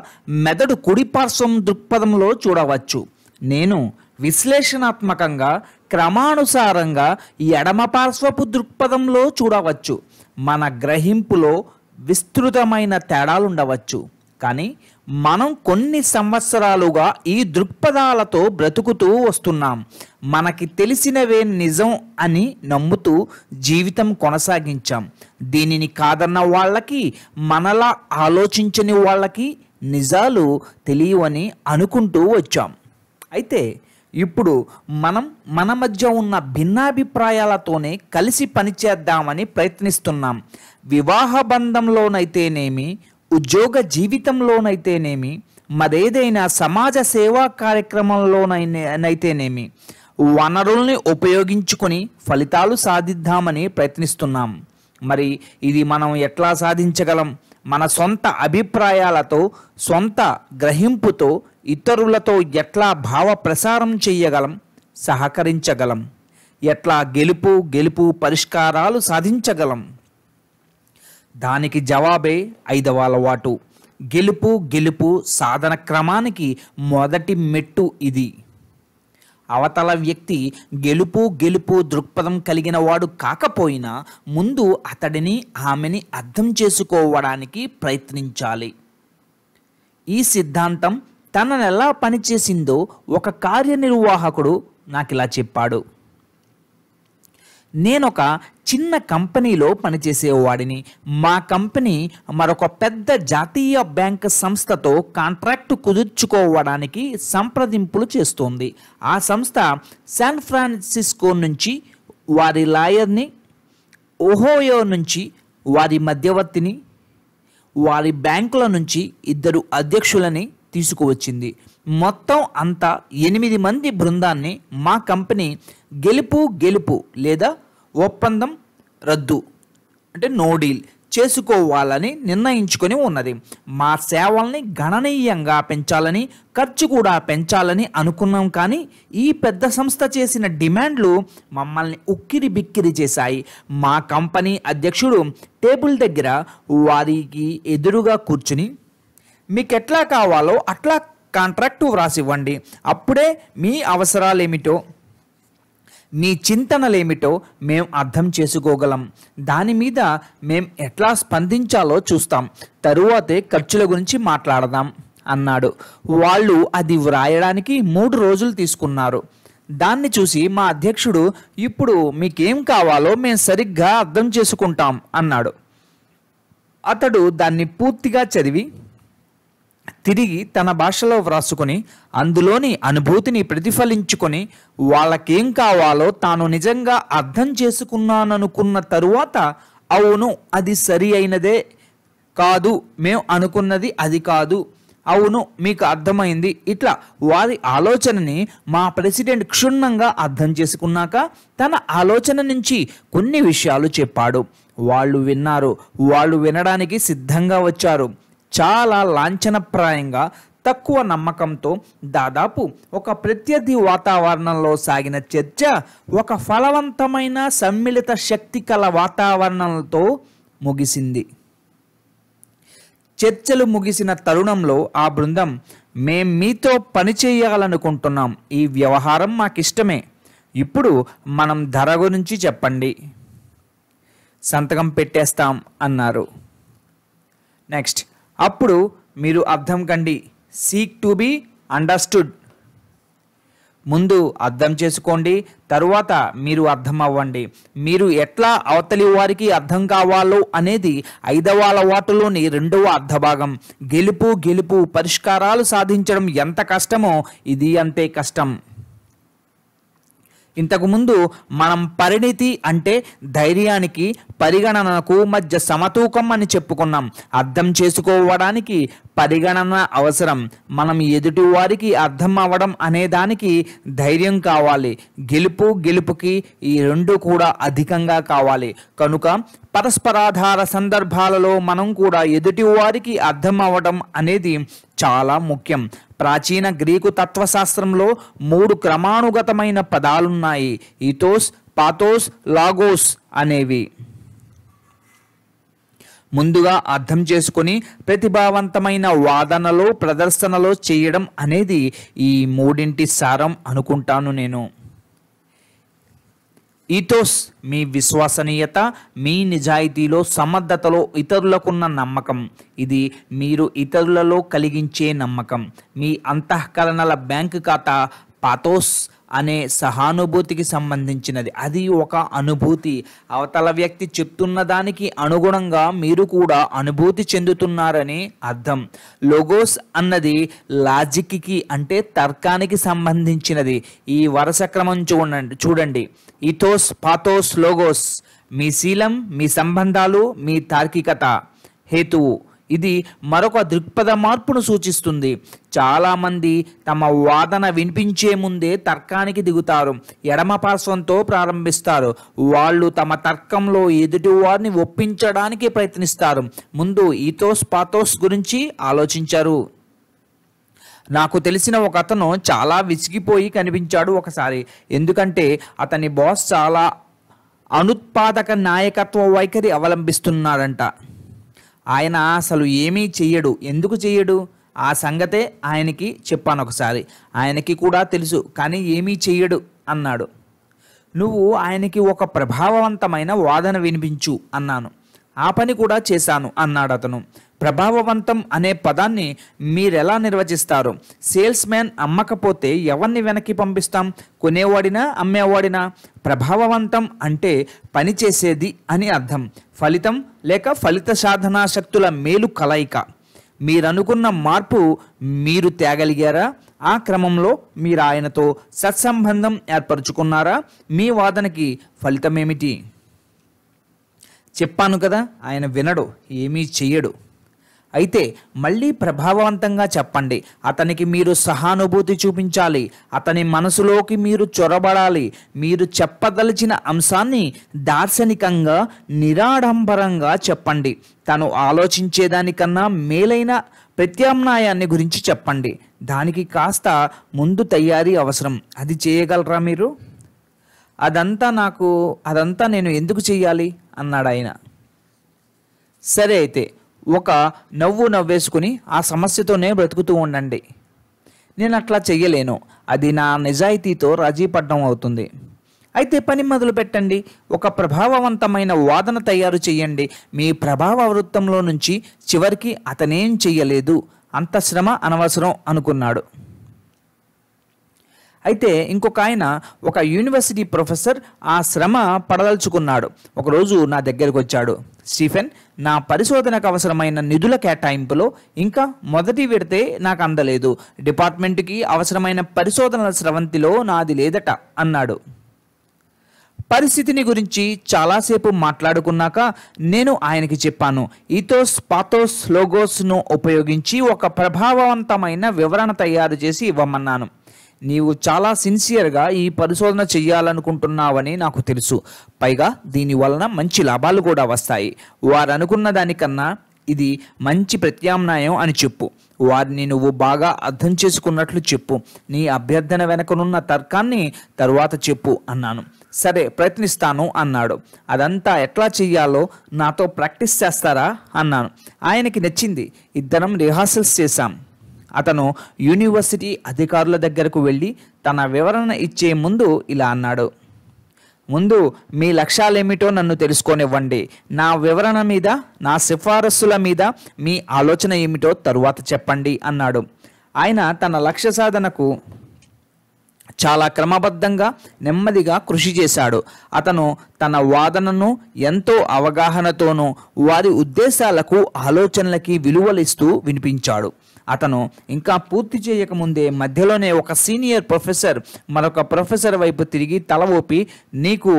మెదడు కుడిపార్శ్వం దృక్పథంలో చూడవచ్చు నేను విశ్లేషణాత్మకంగా క్రమానుసారంగా ఎడమ పార్శ్వపు దృక్పథంలో చూడవచ్చు మన గ్రహింపులో విస్తృతమైన తేడాలు ఉండవచ్చు కానీ మనం కొన్ని సంవత్సరాలుగా ఈ దృక్పథాలతో బ్రతుకుతూ వస్తున్నాం మనకి తెలిసినవే నిజం అని నమ్ముతూ జీవితం కొనసాగించాం దీనిని కాదన్న వాళ్ళకి మనలా ఆలోచించని వాళ్ళకి నిజాలు తెలియవని అనుకుంటూ వచ్చాం అయితే ఇప్పుడు మనం మన మధ్య ఉన్న భిన్నాభిప్రాయాలతోనే కలిసి పనిచేద్దామని ప్రయత్నిస్తున్నాం వివాహ బంధంలోనైతేనేమి ఉద్యోగ జీవితంలోనైతేనేమి మరేదైనా సమాజ సేవా కార్యక్రమంలోనైతేనేమి వనరుల్ని ఉపయోగించుకొని ఫలితాలు సాధిద్దామని ప్రయత్నిస్తున్నాం మరి ఇది మనం ఎట్లా సాధించగలం మన సొంత అభిప్రాయాలతో సొంత గ్రహింపుతో ఇతరులతో ఎట్లా భావ ప్రసారం చేయగలం సహకరించగలం ఎట్లా గెలుపు గెలుపు పరిష్కారాలు సాధించగలం దానికి జవాబే ఐదవ అలవాటు గెలుపు గెలుపు సాధన క్రమానికి మొదటి మెట్టు ఇది అవతల వ్యక్తి గెలుపు గెలుపు దృక్పథం కలిగిన వాడు కాకపోయినా ముందు అతడిని ఆమెని అర్థం చేసుకోవడానికి ప్రయత్నించాలి ఈ సిద్ధాంతం ఎలా పనిచేసిందో ఒక కార్యనిర్వాహకుడు నాకు ఇలా చెప్పాడు నేనొక చిన్న కంపెనీలో పనిచేసేవాడిని మా కంపెనీ మరొక పెద్ద జాతీయ బ్యాంక్ సంస్థతో కాంట్రాక్టు కుదుర్చుకోవడానికి సంప్రదింపులు చేస్తోంది ఆ సంస్థ శాన్ ఫ్రాన్సిస్కో నుంచి వారి లాయర్ని ఓహోయో నుంచి వారి మధ్యవర్తిని వారి బ్యాంకుల నుంచి ఇద్దరు అధ్యక్షులని తీసుకువచ్చింది మొత్తం అంతా ఎనిమిది మంది బృందాన్ని మా కంపెనీ గెలుపు గెలుపు లేదా ఒప్పందం రద్దు అంటే నో డీల్ చేసుకోవాలని నిర్ణయించుకొని ఉన్నది మా సేవల్ని గణనీయంగా పెంచాలని ఖర్చు కూడా పెంచాలని అనుకున్నాం కానీ ఈ పెద్ద సంస్థ చేసిన డిమాండ్లు మమ్మల్ని ఉక్కిరి బిక్కిరి చేశాయి మా కంపెనీ అధ్యక్షుడు టేబుల్ దగ్గర వారికి ఎదురుగా కూర్చుని మీకు ఎట్లా కావాలో అట్లా కాంట్రాక్టు వ్రాసివ్వండి అప్పుడే మీ అవసరాలేమిటో మీ చింతనలేమిటో మేం అర్థం చేసుకోగలం దాని మీద మేం ఎట్లా స్పందించాలో చూస్తాం తరువాతే ఖర్చుల గురించి మాట్లాడదాం అన్నాడు వాళ్ళు అది వ్రాయడానికి మూడు రోజులు తీసుకున్నారు దాన్ని చూసి మా అధ్యక్షుడు ఇప్పుడు మీకేం కావాలో మేము సరిగ్గా అర్థం చేసుకుంటాం అన్నాడు అతడు దాన్ని పూర్తిగా చదివి తిరిగి తన భాషలో వ్రాసుకొని అందులోని అనుభూతిని ప్రతిఫలించుకొని వాళ్ళకేం కావాలో తాను నిజంగా అర్థం చేసుకున్నాననుకున్న తరువాత అవును అది సరి అయినదే కాదు మేము అనుకున్నది అది కాదు అవును మీకు అర్థమైంది ఇట్లా వారి ఆలోచనని మా ప్రెసిడెంట్ క్షుణ్ణంగా అర్థం చేసుకున్నాక తన ఆలోచన నుంచి కొన్ని విషయాలు చెప్పాడు వాళ్ళు విన్నారు వాళ్ళు వినడానికి సిద్ధంగా వచ్చారు చాలా లాంఛనప్రాయంగా తక్కువ నమ్మకంతో దాదాపు ఒక ప్రత్యర్థి వాతావరణంలో సాగిన చర్చ ఒక ఫలవంతమైన సమ్మిళిత శక్తి కల వాతావరణంతో ముగిసింది చర్చలు ముగిసిన తరుణంలో ఆ బృందం మేం మీతో పని చేయాలనుకుంటున్నాం ఈ వ్యవహారం మాకిష్టమే ఇప్పుడు మనం ధర గురించి చెప్పండి సంతకం పెట్టేస్తాం అన్నారు నెక్స్ట్ అప్పుడు మీరు అర్థం కండి సీక్ టు బి అండర్స్టుడ్ ముందు అర్థం చేసుకోండి తరువాత మీరు అర్థం అవ్వండి మీరు ఎట్లా అవతలి వారికి అర్థం కావాలో అనేది ఐదవ అలవాటులోని రెండవ అర్ధభాగం గెలుపు గెలుపు పరిష్కారాలు సాధించడం ఎంత కష్టమో ఇది అంతే కష్టం ఇంతకుముందు మనం పరిణితి అంటే ధైర్యానికి పరిగణనకు మధ్య సమతూకం అని చెప్పుకున్నాం అర్థం చేసుకోవడానికి పరిగణన అవసరం మనం ఎదుటి వారికి అర్థం అవ్వడం అనేదానికి ధైర్యం కావాలి గెలుపు గెలుపుకి ఈ రెండు కూడా అధికంగా కావాలి కనుక పరస్పరాధార సందర్భాలలో మనం కూడా ఎదుటి వారికి అర్థం అవ్వడం అనేది చాలా ముఖ్యం ప్రాచీన గ్రీకు తత్వశాస్త్రంలో మూడు క్రమానుగతమైన పదాలున్నాయి ఇథోస్ పాథోస్ లాగోస్ అనేవి ముందుగా అర్థం చేసుకుని ప్రతిభావంతమైన వాదనలో ప్రదర్శనలో చేయడం అనేది ఈ మూడింటి సారం అనుకుంటాను నేను ఈథోస్ మీ విశ్వసనీయత మీ నిజాయితీలో సమర్థతలో ఇతరులకున్న నమ్మకం ఇది మీరు ఇతరులలో కలిగించే నమ్మకం మీ అంతఃకరణల బ్యాంకు ఖాతా పాథోస్ అనే సహానుభూతికి సంబంధించినది అది ఒక అనుభూతి అవతల వ్యక్తి చెప్తున్న దానికి అనుగుణంగా మీరు కూడా అనుభూతి చెందుతున్నారని అర్థం లోగోస్ అన్నది లాజిక్కి అంటే తర్కానికి సంబంధించినది ఈ వరుస క్రమం చూడండి చూడండి ఇథోస్ పాథోస్ లోగోస్ మీ శీలం మీ సంబంధాలు మీ తార్కికత హేతువు ఇది మరొక దృక్పథ మార్పును సూచిస్తుంది చాలామంది తమ వాదన వినిపించే ముందే తర్కానికి దిగుతారు ఎడమ పార్శ్వంతో ప్రారంభిస్తారు వాళ్ళు తమ తర్కంలో ఎదుటివారిని ఒప్పించడానికి ప్రయత్నిస్తారు ముందు ఈతోస్ పాతోస్ గురించి ఆలోచించారు నాకు తెలిసిన ఒక అతను చాలా విసిగిపోయి కనిపించాడు ఒకసారి ఎందుకంటే అతని బాస్ చాలా అనుత్పాదక నాయకత్వ వైఖరి అవలంబిస్తున్నాడంట ఆయన అసలు ఏమీ చెయ్యడు ఎందుకు చెయ్యడు ఆ సంగతే ఆయనకి చెప్పాను ఒకసారి ఆయనకి కూడా తెలుసు కానీ ఏమీ చెయ్యడు అన్నాడు నువ్వు ఆయనకి ఒక ప్రభావవంతమైన వాదన వినిపించు అన్నాను ఆ పని కూడా చేశాను అన్నాడు అతను ప్రభావవంతం అనే పదాన్ని మీరెలా నిర్వచిస్తారు సేల్స్ మ్యాన్ అమ్మకపోతే ఎవరిని వెనక్కి పంపిస్తాం కొనేవాడినా అమ్మేవాడినా ప్రభావవంతం అంటే పనిచేసేది అని అర్థం ఫలితం లేక ఫలిత సాధనా శక్తుల మేలు కలయిక మీరనుకున్న మార్పు మీరు తేగలిగారా ఆ క్రమంలో మీరు ఆయనతో సత్సంబంధం ఏర్పరచుకున్నారా మీ వాదనకి ఫలితమేమిటి చెప్పాను కదా ఆయన వినడు ఏమీ చెయ్యడు అయితే మళ్ళీ ప్రభావవంతంగా చెప్పండి అతనికి మీరు సహానుభూతి చూపించాలి అతని మనసులోకి మీరు చొరబడాలి మీరు చెప్పదలిచిన అంశాన్ని దార్శనికంగా నిరాడంబరంగా చెప్పండి తను ఆలోచించేదానికన్నా మేలైన ప్రత్యామ్నాయాన్ని గురించి చెప్పండి దానికి కాస్త ముందు తయారీ అవసరం అది చేయగలరా మీరు అదంతా నాకు అదంతా నేను ఎందుకు చేయాలి అన్నాడు ఆయన సరే అయితే ఒక నవ్వు నవ్వేసుకుని ఆ సమస్యతోనే బ్రతుకుతూ ఉండండి నేను అట్లా చేయలేను అది నా నిజాయితీతో రాజీ పడ్డం అవుతుంది అయితే పని మొదలు పెట్టండి ఒక ప్రభావవంతమైన వాదన తయారు చేయండి మీ ప్రభావ వృత్తంలో నుంచి చివరికి అతనేం చెయ్యలేదు అంత శ్రమ అనవసరం అనుకున్నాడు అయితే ఇంకొక ఆయన ఒక యూనివర్సిటీ ప్రొఫెసర్ ఆ శ్రమ పడదలుచుకున్నాడు ఒకరోజు నా దగ్గరికి వచ్చాడు స్టీఫెన్ నా పరిశోధనకు అవసరమైన నిధుల కేటాయింపులో ఇంకా మొదటి విడితే నాకు అందలేదు డిపార్ట్మెంట్కి అవసరమైన పరిశోధనల స్రవంతిలో నాది లేదట అన్నాడు పరిస్థితిని గురించి చాలాసేపు మాట్లాడుకున్నాక నేను ఆయనకి చెప్పాను ఈతోస్ పాతోస్ లోగోస్ను ఉపయోగించి ఒక ప్రభావవంతమైన వివరణ తయారు చేసి ఇవ్వమన్నాను నీవు చాలా సిన్సియర్గా ఈ పరిశోధన చేయాలనుకుంటున్నావని నాకు తెలుసు పైగా దీని వలన మంచి లాభాలు కూడా వస్తాయి వారు అనుకున్న దానికన్నా ఇది మంచి ప్రత్యామ్నాయం అని చెప్పు వారిని నువ్వు బాగా అర్థం చేసుకున్నట్లు చెప్పు నీ అభ్యర్థన వెనకనున్న తర్కాన్ని తరువాత చెప్పు అన్నాను సరే ప్రయత్నిస్తాను అన్నాడు అదంతా ఎట్లా చెయ్యాలో నాతో ప్రాక్టీస్ చేస్తారా అన్నాను ఆయనకి నచ్చింది ఇద్దరం రిహార్సల్స్ చేశాం అతను యూనివర్సిటీ అధికారుల దగ్గరకు వెళ్ళి తన వివరణ ఇచ్చే ముందు ఇలా అన్నాడు ముందు మీ లక్ష్యాలేమిటో నన్ను తెలుసుకోనివ్వండి నా వివరణ మీద నా సిఫారసుల మీద మీ ఆలోచన ఏమిటో తరువాత చెప్పండి అన్నాడు ఆయన తన లక్ష్య సాధనకు చాలా క్రమబద్ధంగా నెమ్మదిగా కృషి చేశాడు అతను తన వాదనను ఎంతో అవగాహనతోనూ వారి ఉద్దేశాలకు ఆలోచనలకి విలువలిస్తూ వినిపించాడు అతను ఇంకా పూర్తి చేయకముందే మధ్యలోనే ఒక సీనియర్ ప్రొఫెసర్ మరొక ప్రొఫెసర్ వైపు తిరిగి తల ఊపి నీకు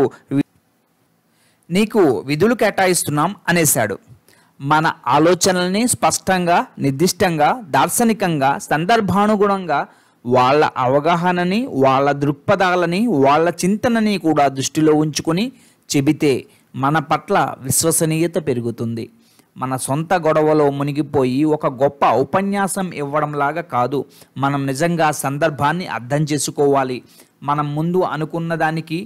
నీకు విధులు కేటాయిస్తున్నాం అనేశాడు మన ఆలోచనల్ని స్పష్టంగా నిర్దిష్టంగా దార్శనికంగా సందర్భానుగుణంగా వాళ్ళ అవగాహనని వాళ్ళ దృక్పథాలని వాళ్ళ చింతనని కూడా దృష్టిలో ఉంచుకొని చెబితే మన పట్ల విశ్వసనీయత పెరుగుతుంది మన సొంత గొడవలో మునిగిపోయి ఒక గొప్ప ఉపన్యాసం ఇవ్వడంలాగా కాదు మనం నిజంగా సందర్భాన్ని అర్థం చేసుకోవాలి మనం ముందు అనుకున్న దానికి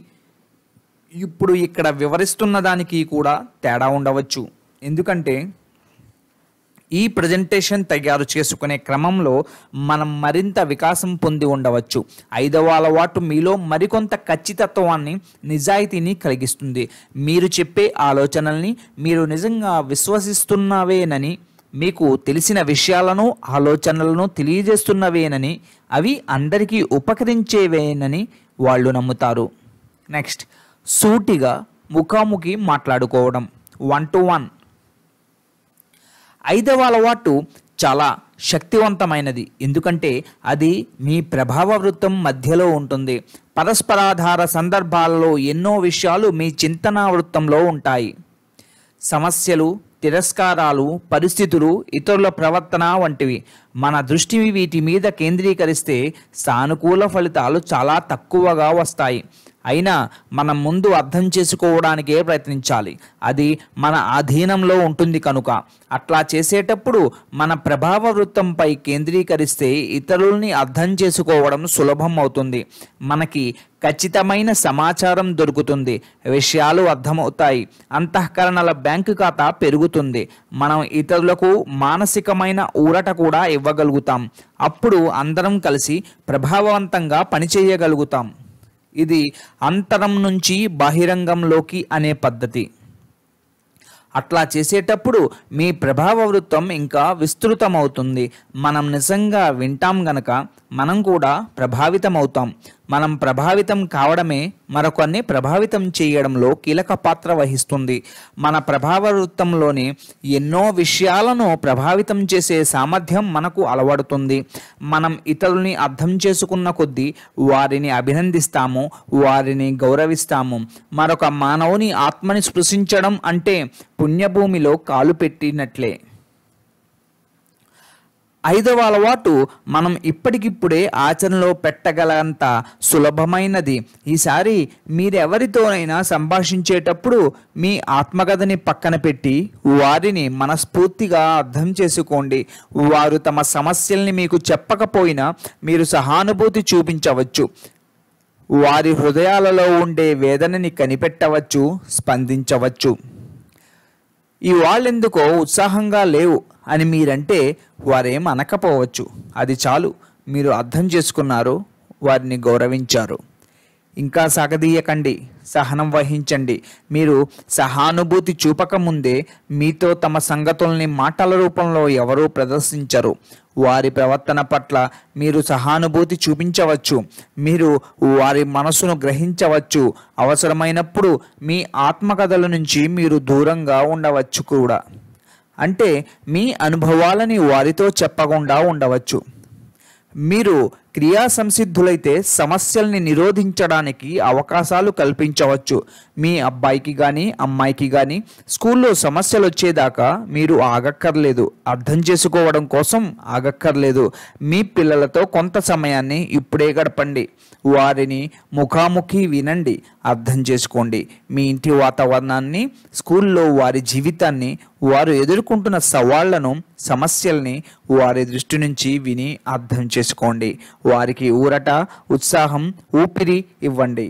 ఇప్పుడు ఇక్కడ వివరిస్తున్న దానికి కూడా తేడా ఉండవచ్చు ఎందుకంటే ఈ ప్రజెంటేషన్ తయారు చేసుకునే క్రమంలో మనం మరింత వికాసం పొంది ఉండవచ్చు ఐదవ అలవాటు మీలో మరికొంత ఖచ్చితత్వాన్ని నిజాయితీని కలిగిస్తుంది మీరు చెప్పే ఆలోచనల్ని మీరు నిజంగా విశ్వసిస్తున్నవేనని మీకు తెలిసిన విషయాలను ఆలోచనలను తెలియజేస్తున్నవేనని అవి అందరికీ ఉపకరించేవేనని వాళ్ళు నమ్ముతారు నెక్స్ట్ సూటిగా ముఖాముఖి మాట్లాడుకోవడం వన్ టు వన్ ఐదవ అలవాటు చాలా శక్తివంతమైనది ఎందుకంటే అది మీ ప్రభావ వృత్తం మధ్యలో ఉంటుంది పరస్పరాధార సందర్భాలలో ఎన్నో విషయాలు మీ చింతనా వృత్తంలో ఉంటాయి సమస్యలు తిరస్కారాలు పరిస్థితులు ఇతరుల ప్రవర్తన వంటివి మన దృష్టి వీటి మీద కేంద్రీకరిస్తే సానుకూల ఫలితాలు చాలా తక్కువగా వస్తాయి అయినా మనం ముందు అర్థం చేసుకోవడానికే ప్రయత్నించాలి అది మన ఆధీనంలో ఉంటుంది కనుక అట్లా చేసేటప్పుడు మన ప్రభావ వృత్తంపై కేంద్రీకరిస్తే ఇతరుల్ని అర్థం చేసుకోవడం సులభం అవుతుంది మనకి ఖచ్చితమైన సమాచారం దొరుకుతుంది విషయాలు అర్థమవుతాయి అంతఃకరణల బ్యాంకు ఖాతా పెరుగుతుంది మనం ఇతరులకు మానసికమైన ఊరట కూడా ఇవ్వ ఇవ్వగలుగుతాం అప్పుడు అందరం కలిసి ప్రభావవంతంగా పనిచేయగలుగుతాం ఇది అంతరం నుంచి బహిరంగంలోకి అనే పద్ధతి అట్లా చేసేటప్పుడు మీ ప్రభావ వృత్తం ఇంకా విస్తృతమవుతుంది మనం నిజంగా వింటాం గనక మనం కూడా ప్రభావితమవుతాం మనం ప్రభావితం కావడమే మరొకరిని ప్రభావితం చేయడంలో కీలక పాత్ర వహిస్తుంది మన ప్రభావ వృత్తంలోని ఎన్నో విషయాలను ప్రభావితం చేసే సామర్థ్యం మనకు అలవడుతుంది మనం ఇతరుల్ని అర్థం చేసుకున్న కొద్దీ వారిని అభినందిస్తాము వారిని గౌరవిస్తాము మరొక మానవుని ఆత్మని స్పృశించడం అంటే పుణ్యభూమిలో కాలు పెట్టినట్లే ఐదవ అలవాటు మనం ఇప్పటికిప్పుడే ఆచరణలో పెట్టగలంత సులభమైనది ఈసారి మీరెవరితోనైనా సంభాషించేటప్పుడు మీ ఆత్మకథని పక్కన పెట్టి వారిని మనస్ఫూర్తిగా అర్థం చేసుకోండి వారు తమ సమస్యల్ని మీకు చెప్పకపోయినా మీరు సహానుభూతి చూపించవచ్చు వారి హృదయాలలో ఉండే వేదనని కనిపెట్టవచ్చు స్పందించవచ్చు ఈ వాళ్ళెందుకో ఉత్సాహంగా లేవు అని మీరంటే వారేం అనకపోవచ్చు అది చాలు మీరు అర్థం చేసుకున్నారు వారిని గౌరవించారు ఇంకా సాగదీయకండి సహనం వహించండి మీరు సహానుభూతి చూపకముందే మీతో తమ సంగతుల్ని మాటల రూపంలో ఎవరూ ప్రదర్శించరు వారి ప్రవర్తన పట్ల మీరు సహానుభూతి చూపించవచ్చు మీరు వారి మనసును గ్రహించవచ్చు అవసరమైనప్పుడు మీ ఆత్మకథల నుంచి మీరు దూరంగా ఉండవచ్చు కూడా అంటే మీ అనుభవాలని వారితో చెప్పకుండా ఉండవచ్చు మీరు క్రియా సంసిద్ధులైతే సమస్యల్ని నిరోధించడానికి అవకాశాలు కల్పించవచ్చు మీ అబ్బాయికి కానీ అమ్మాయికి కానీ స్కూల్లో సమస్యలు వచ్చేదాకా మీరు ఆగక్కర్లేదు అర్థం చేసుకోవడం కోసం ఆగక్కర్లేదు మీ పిల్లలతో కొంత సమయాన్ని ఇప్పుడే గడపండి వారిని ముఖాముఖి వినండి అర్థం చేసుకోండి మీ ఇంటి వాతావరణాన్ని స్కూల్లో వారి జీవితాన్ని వారు ఎదుర్కొంటున్న సవాళ్లను సమస్యల్ని వారి దృష్టి నుంచి విని అర్థం చేసుకోండి వారికి ఊరట ఉత్సాహం ఊపిరి ఇవ్వండి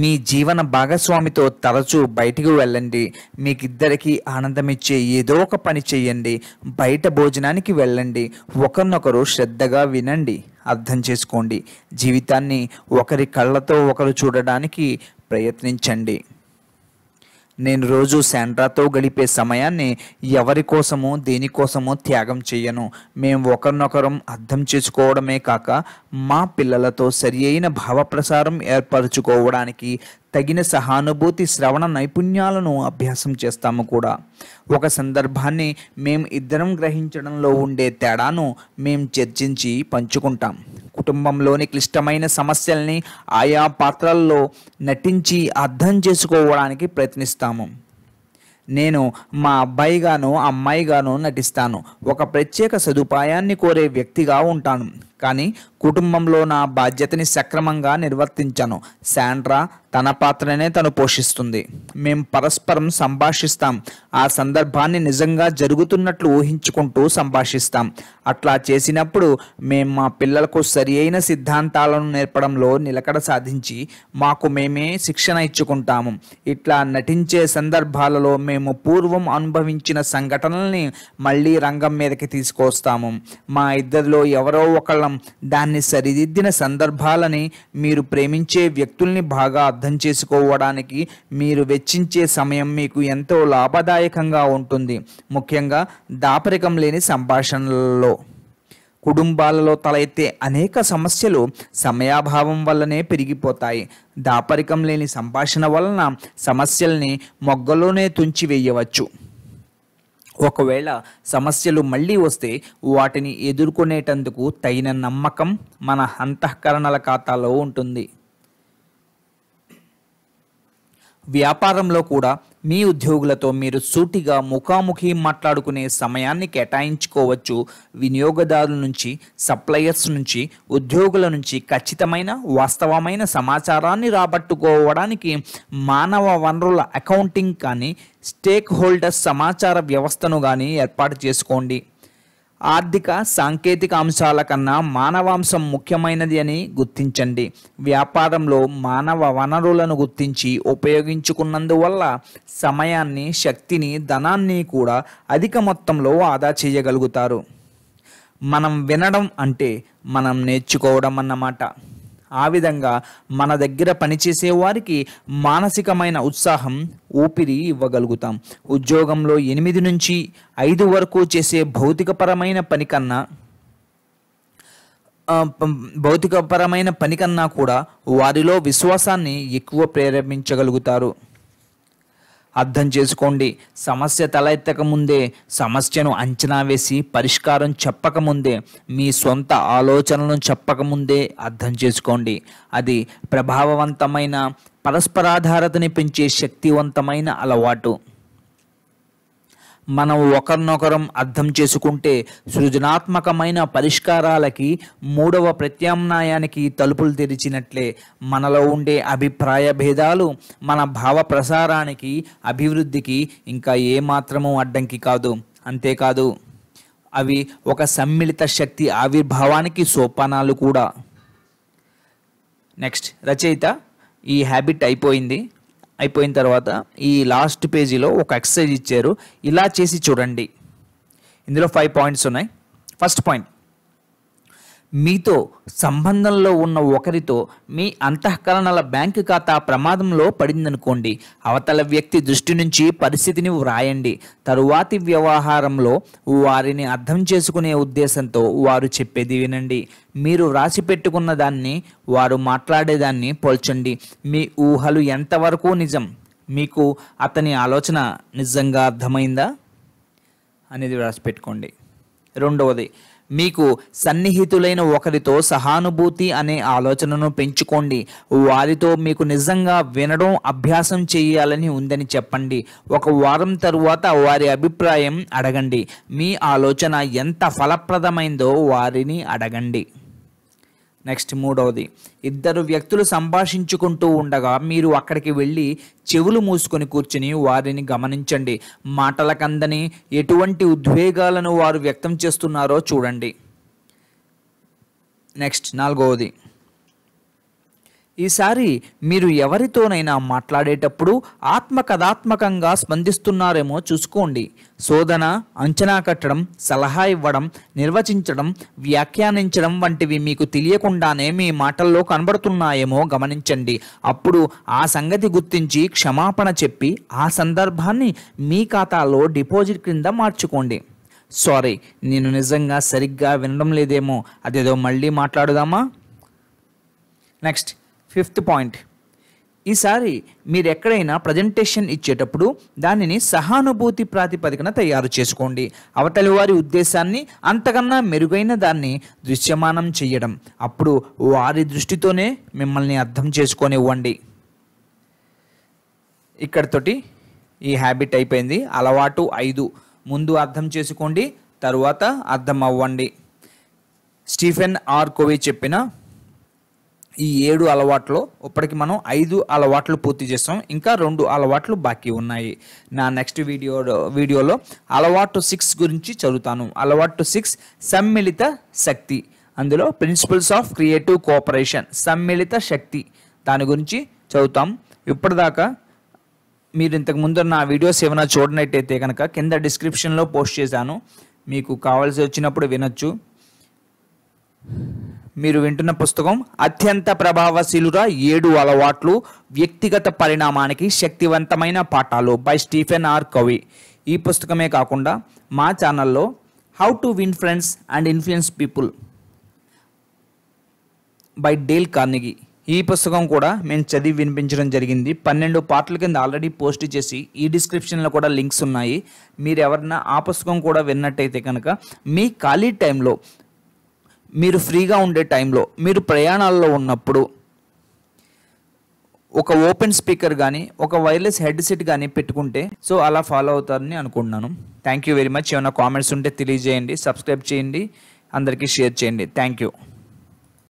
మీ జీవన భాగస్వామితో తరచూ బయటికి వెళ్ళండి మీకిద్దరికీ ఆనందమిచ్చే ఏదో ఒక పని చేయండి బయట భోజనానికి వెళ్ళండి ఒకరినొకరు శ్రద్ధగా వినండి అర్థం చేసుకోండి జీవితాన్ని ఒకరి కళ్ళతో ఒకరు చూడడానికి ప్రయత్నించండి నేను రోజు శాండ్రాతో గడిపే సమయాన్ని ఎవరి కోసమో దేనికోసమో త్యాగం చేయను మేము ఒకరినొకరం అర్థం చేసుకోవడమే కాక మా పిల్లలతో సరి అయిన భావప్రసారం ఏర్పరచుకోవడానికి తగిన సహానుభూతి శ్రవణ నైపుణ్యాలను అభ్యాసం చేస్తాము కూడా ఒక సందర్భాన్ని మేము ఇద్దరం గ్రహించడంలో ఉండే తేడాను మేము చర్చించి పంచుకుంటాం కుటుంబంలోని క్లిష్టమైన సమస్యల్ని ఆయా పాత్రల్లో నటించి అర్థం చేసుకోవడానికి ప్రయత్నిస్తాము నేను మా అబ్బాయిగాను అమ్మాయిగాను నటిస్తాను ఒక ప్రత్యేక సదుపాయాన్ని కోరే వ్యక్తిగా ఉంటాను కానీ కుటుంబంలో నా బాధ్యతని సక్రమంగా నిర్వర్తించను శాండ్రా తన పాత్రనే తను పోషిస్తుంది మేం పరస్పరం సంభాషిస్తాం ఆ సందర్భాన్ని నిజంగా జరుగుతున్నట్లు ఊహించుకుంటూ సంభాషిస్తాం అట్లా చేసినప్పుడు మేం మా పిల్లలకు సరియైన సిద్ధాంతాలను నేర్పడంలో నిలకడ సాధించి మాకు మేమే శిక్షణ ఇచ్చుకుంటాము ఇట్లా నటించే సందర్భాలలో మేము పూర్వం అనుభవించిన సంఘటనల్ని మళ్ళీ రంగం మీదకి తీసుకొస్తాము మా ఇద్దరిలో ఎవరో ఒకళ్ళం దాని దాన్ని సరిదిద్దిన సందర్భాలని మీరు ప్రేమించే వ్యక్తుల్ని బాగా అర్థం చేసుకోవడానికి మీరు వెచ్చించే సమయం మీకు ఎంతో లాభదాయకంగా ఉంటుంది ముఖ్యంగా దాపరికం లేని సంభాషణలలో కుటుంబాలలో తలెత్తే అనేక సమస్యలు సమయాభావం వల్లనే పెరిగిపోతాయి దాపరికం లేని సంభాషణ వలన సమస్యల్ని మొగ్గలోనే తుంచివేయవచ్చు ఒకవేళ సమస్యలు మళ్ళీ వస్తే వాటిని ఎదుర్కొనేటందుకు తగిన నమ్మకం మన అంతఃకరణల ఖాతాలో ఉంటుంది వ్యాపారంలో కూడా మీ ఉద్యోగులతో మీరు సూటిగా ముఖాముఖి మాట్లాడుకునే సమయాన్ని కేటాయించుకోవచ్చు వినియోగదారుల నుంచి సప్లయర్స్ నుంచి ఉద్యోగుల నుంచి ఖచ్చితమైన వాస్తవమైన సమాచారాన్ని రాబట్టుకోవడానికి మానవ వనరుల అకౌంటింగ్ కానీ స్టేక్ హోల్డర్స్ సమాచార వ్యవస్థను కానీ ఏర్పాటు చేసుకోండి ఆర్థిక సాంకేతిక అంశాల కన్నా మానవాంశం ముఖ్యమైనది అని గుర్తించండి వ్యాపారంలో మానవ వనరులను గుర్తించి ఉపయోగించుకున్నందువల్ల సమయాన్ని శక్తిని ధనాన్ని కూడా అధిక మొత్తంలో ఆదా చేయగలుగుతారు మనం వినడం అంటే మనం నేర్చుకోవడం అన్నమాట ఆ విధంగా మన దగ్గర పనిచేసే వారికి మానసికమైన ఉత్సాహం ఊపిరి ఇవ్వగలుగుతాం ఉద్యోగంలో ఎనిమిది నుంచి ఐదు వరకు చేసే భౌతికపరమైన పని కన్నా భౌతికపరమైన పని కన్నా కూడా వారిలో విశ్వాసాన్ని ఎక్కువ ప్రేరేపించగలుగుతారు అర్థం చేసుకోండి సమస్య తలెత్తకముందే సమస్యను అంచనా వేసి పరిష్కారం చెప్పకముందే మీ సొంత ఆలోచనలను చెప్పకముందే అర్థం చేసుకోండి అది ప్రభావవంతమైన పరస్పరాధారతని పెంచే శక్తివంతమైన అలవాటు మనం ఒకరినొకరం అర్థం చేసుకుంటే సృజనాత్మకమైన పరిష్కారాలకి మూడవ ప్రత్యామ్నాయానికి తలుపులు తెరిచినట్లే మనలో ఉండే అభిప్రాయ భేదాలు మన భావ ప్రసారానికి అభివృద్ధికి ఇంకా ఏమాత్రము అడ్డంకి కాదు అంతేకాదు అవి ఒక సమ్మిళిత శక్తి ఆవిర్భావానికి సోపానాలు కూడా నెక్స్ట్ రచయిత ఈ హ్యాబిట్ అయిపోయింది అయిపోయిన తర్వాత ఈ లాస్ట్ పేజీలో ఒక ఎక్సర్సైజ్ ఇచ్చారు ఇలా చేసి చూడండి ఇందులో ఫైవ్ పాయింట్స్ ఉన్నాయి ఫస్ట్ పాయింట్ మీతో సంబంధంలో ఉన్న ఒకరితో మీ అంతఃకరణల బ్యాంకు ఖాతా ప్రమాదంలో పడిందనుకోండి అవతల వ్యక్తి దృష్టి నుంచి పరిస్థితిని వ్రాయండి తరువాతి వ్యవహారంలో వారిని అర్థం చేసుకునే ఉద్దేశంతో వారు చెప్పేది వినండి మీరు వ్రాసి పెట్టుకున్న దాన్ని వారు మాట్లాడేదాన్ని పోల్చండి మీ ఊహలు ఎంతవరకు నిజం మీకు అతని ఆలోచన నిజంగా అర్థమైందా అనేది వ్రాసి పెట్టుకోండి రెండవది మీకు సన్నిహితులైన ఒకరితో సహానుభూతి అనే ఆలోచనను పెంచుకోండి వారితో మీకు నిజంగా వినడం అభ్యాసం చేయాలని ఉందని చెప్పండి ఒక వారం తరువాత వారి అభిప్రాయం అడగండి మీ ఆలోచన ఎంత ఫలప్రదమైందో వారిని అడగండి నెక్స్ట్ మూడవది ఇద్దరు వ్యక్తులు సంభాషించుకుంటూ ఉండగా మీరు అక్కడికి వెళ్ళి చెవులు మూసుకొని కూర్చుని వారిని గమనించండి మాటలకందని ఎటువంటి ఉద్వేగాలను వారు వ్యక్తం చేస్తున్నారో చూడండి నెక్స్ట్ నాలుగవది ఈసారి మీరు ఎవరితోనైనా మాట్లాడేటప్పుడు ఆత్మకథాత్మకంగా స్పందిస్తున్నారేమో చూసుకోండి శోధన అంచనా కట్టడం సలహా ఇవ్వడం నిర్వచించడం వ్యాఖ్యానించడం వంటివి మీకు తెలియకుండానే మీ మాటల్లో కనబడుతున్నాయేమో గమనించండి అప్పుడు ఆ సంగతి గుర్తించి క్షమాపణ చెప్పి ఆ సందర్భాన్ని మీ ఖాతాలో డిపాజిట్ క్రింద మార్చుకోండి సారీ నేను నిజంగా సరిగ్గా వినడం లేదేమో అదేదో మళ్ళీ మాట్లాడుదామా నెక్స్ట్ ఫిఫ్త్ పాయింట్ ఈసారి మీరు ఎక్కడైనా ప్రజెంటేషన్ ఇచ్చేటప్పుడు దానిని సహానుభూతి ప్రాతిపదికన తయారు చేసుకోండి అవతలి వారి ఉద్దేశాన్ని అంతకన్నా మెరుగైన దాన్ని దృశ్యమానం చేయడం అప్పుడు వారి దృష్టితోనే మిమ్మల్ని అర్థం చేసుకొనివ్వండి ఇక్కడతోటి ఈ హ్యాబిట్ అయిపోయింది అలవాటు ఐదు ముందు అర్థం చేసుకోండి తరువాత అర్థం అవ్వండి స్టీఫెన్ ఆర్ కోవి చెప్పిన ఈ ఏడు అలవాట్లో ఇప్పటికి మనం ఐదు అలవాట్లు పూర్తి చేస్తాం ఇంకా రెండు అలవాట్లు బాకీ ఉన్నాయి నా నెక్స్ట్ వీడియో వీడియోలో అలవాటు సిక్స్ గురించి చదువుతాను అలవాటు సిక్స్ సమ్మిళిత శక్తి అందులో ప్రిన్సిపల్స్ ఆఫ్ క్రియేటివ్ కోఆపరేషన్ సమ్మిళిత శక్తి దాని గురించి చదువుతాం ఇప్పటిదాకా మీరు ఇంతకు ముందు నా వీడియోస్ ఏమైనా చూడనట్టయితే కనుక కింద డిస్క్రిప్షన్లో పోస్ట్ చేశాను మీకు కావాల్సి వచ్చినప్పుడు వినొచ్చు మీరు వింటున్న పుస్తకం అత్యంత ప్రభావశీలురా ఏడు అలవాట్లు వ్యక్తిగత పరిణామానికి శక్తివంతమైన పాఠాలు బై స్టీఫెన్ ఆర్ కవి ఈ పుస్తకమే కాకుండా మా ఛానల్లో how to win friends and influence people by Dale Carnegie ఈ పుస్తకం కూడా మేము చదివి వినిపించడం జరిగింది పన్నెండు పాటల కింద ఆల్రెడీ పోస్ట్ చేసి ఈ డిస్క్రిప్షన్లో కూడా లింక్స్ ఉన్నాయి మీరు ఎవరన్నా ఆ పుస్తకం కూడా విన్నట్టయితే కనుక మీ ఖాళీ టైంలో మీరు ఫ్రీగా ఉండే టైంలో మీరు ప్రయాణాల్లో ఉన్నప్పుడు ఒక ఓపెన్ స్పీకర్ కానీ ఒక వైర్లెస్ హెడ్సెట్ కానీ పెట్టుకుంటే సో అలా ఫాలో అవుతారని అనుకుంటున్నాను థ్యాంక్ యూ వెరీ మచ్ ఏమైనా కామెంట్స్ ఉంటే తెలియజేయండి సబ్స్క్రైబ్ చేయండి అందరికీ షేర్ చేయండి థ్యాంక్ యూ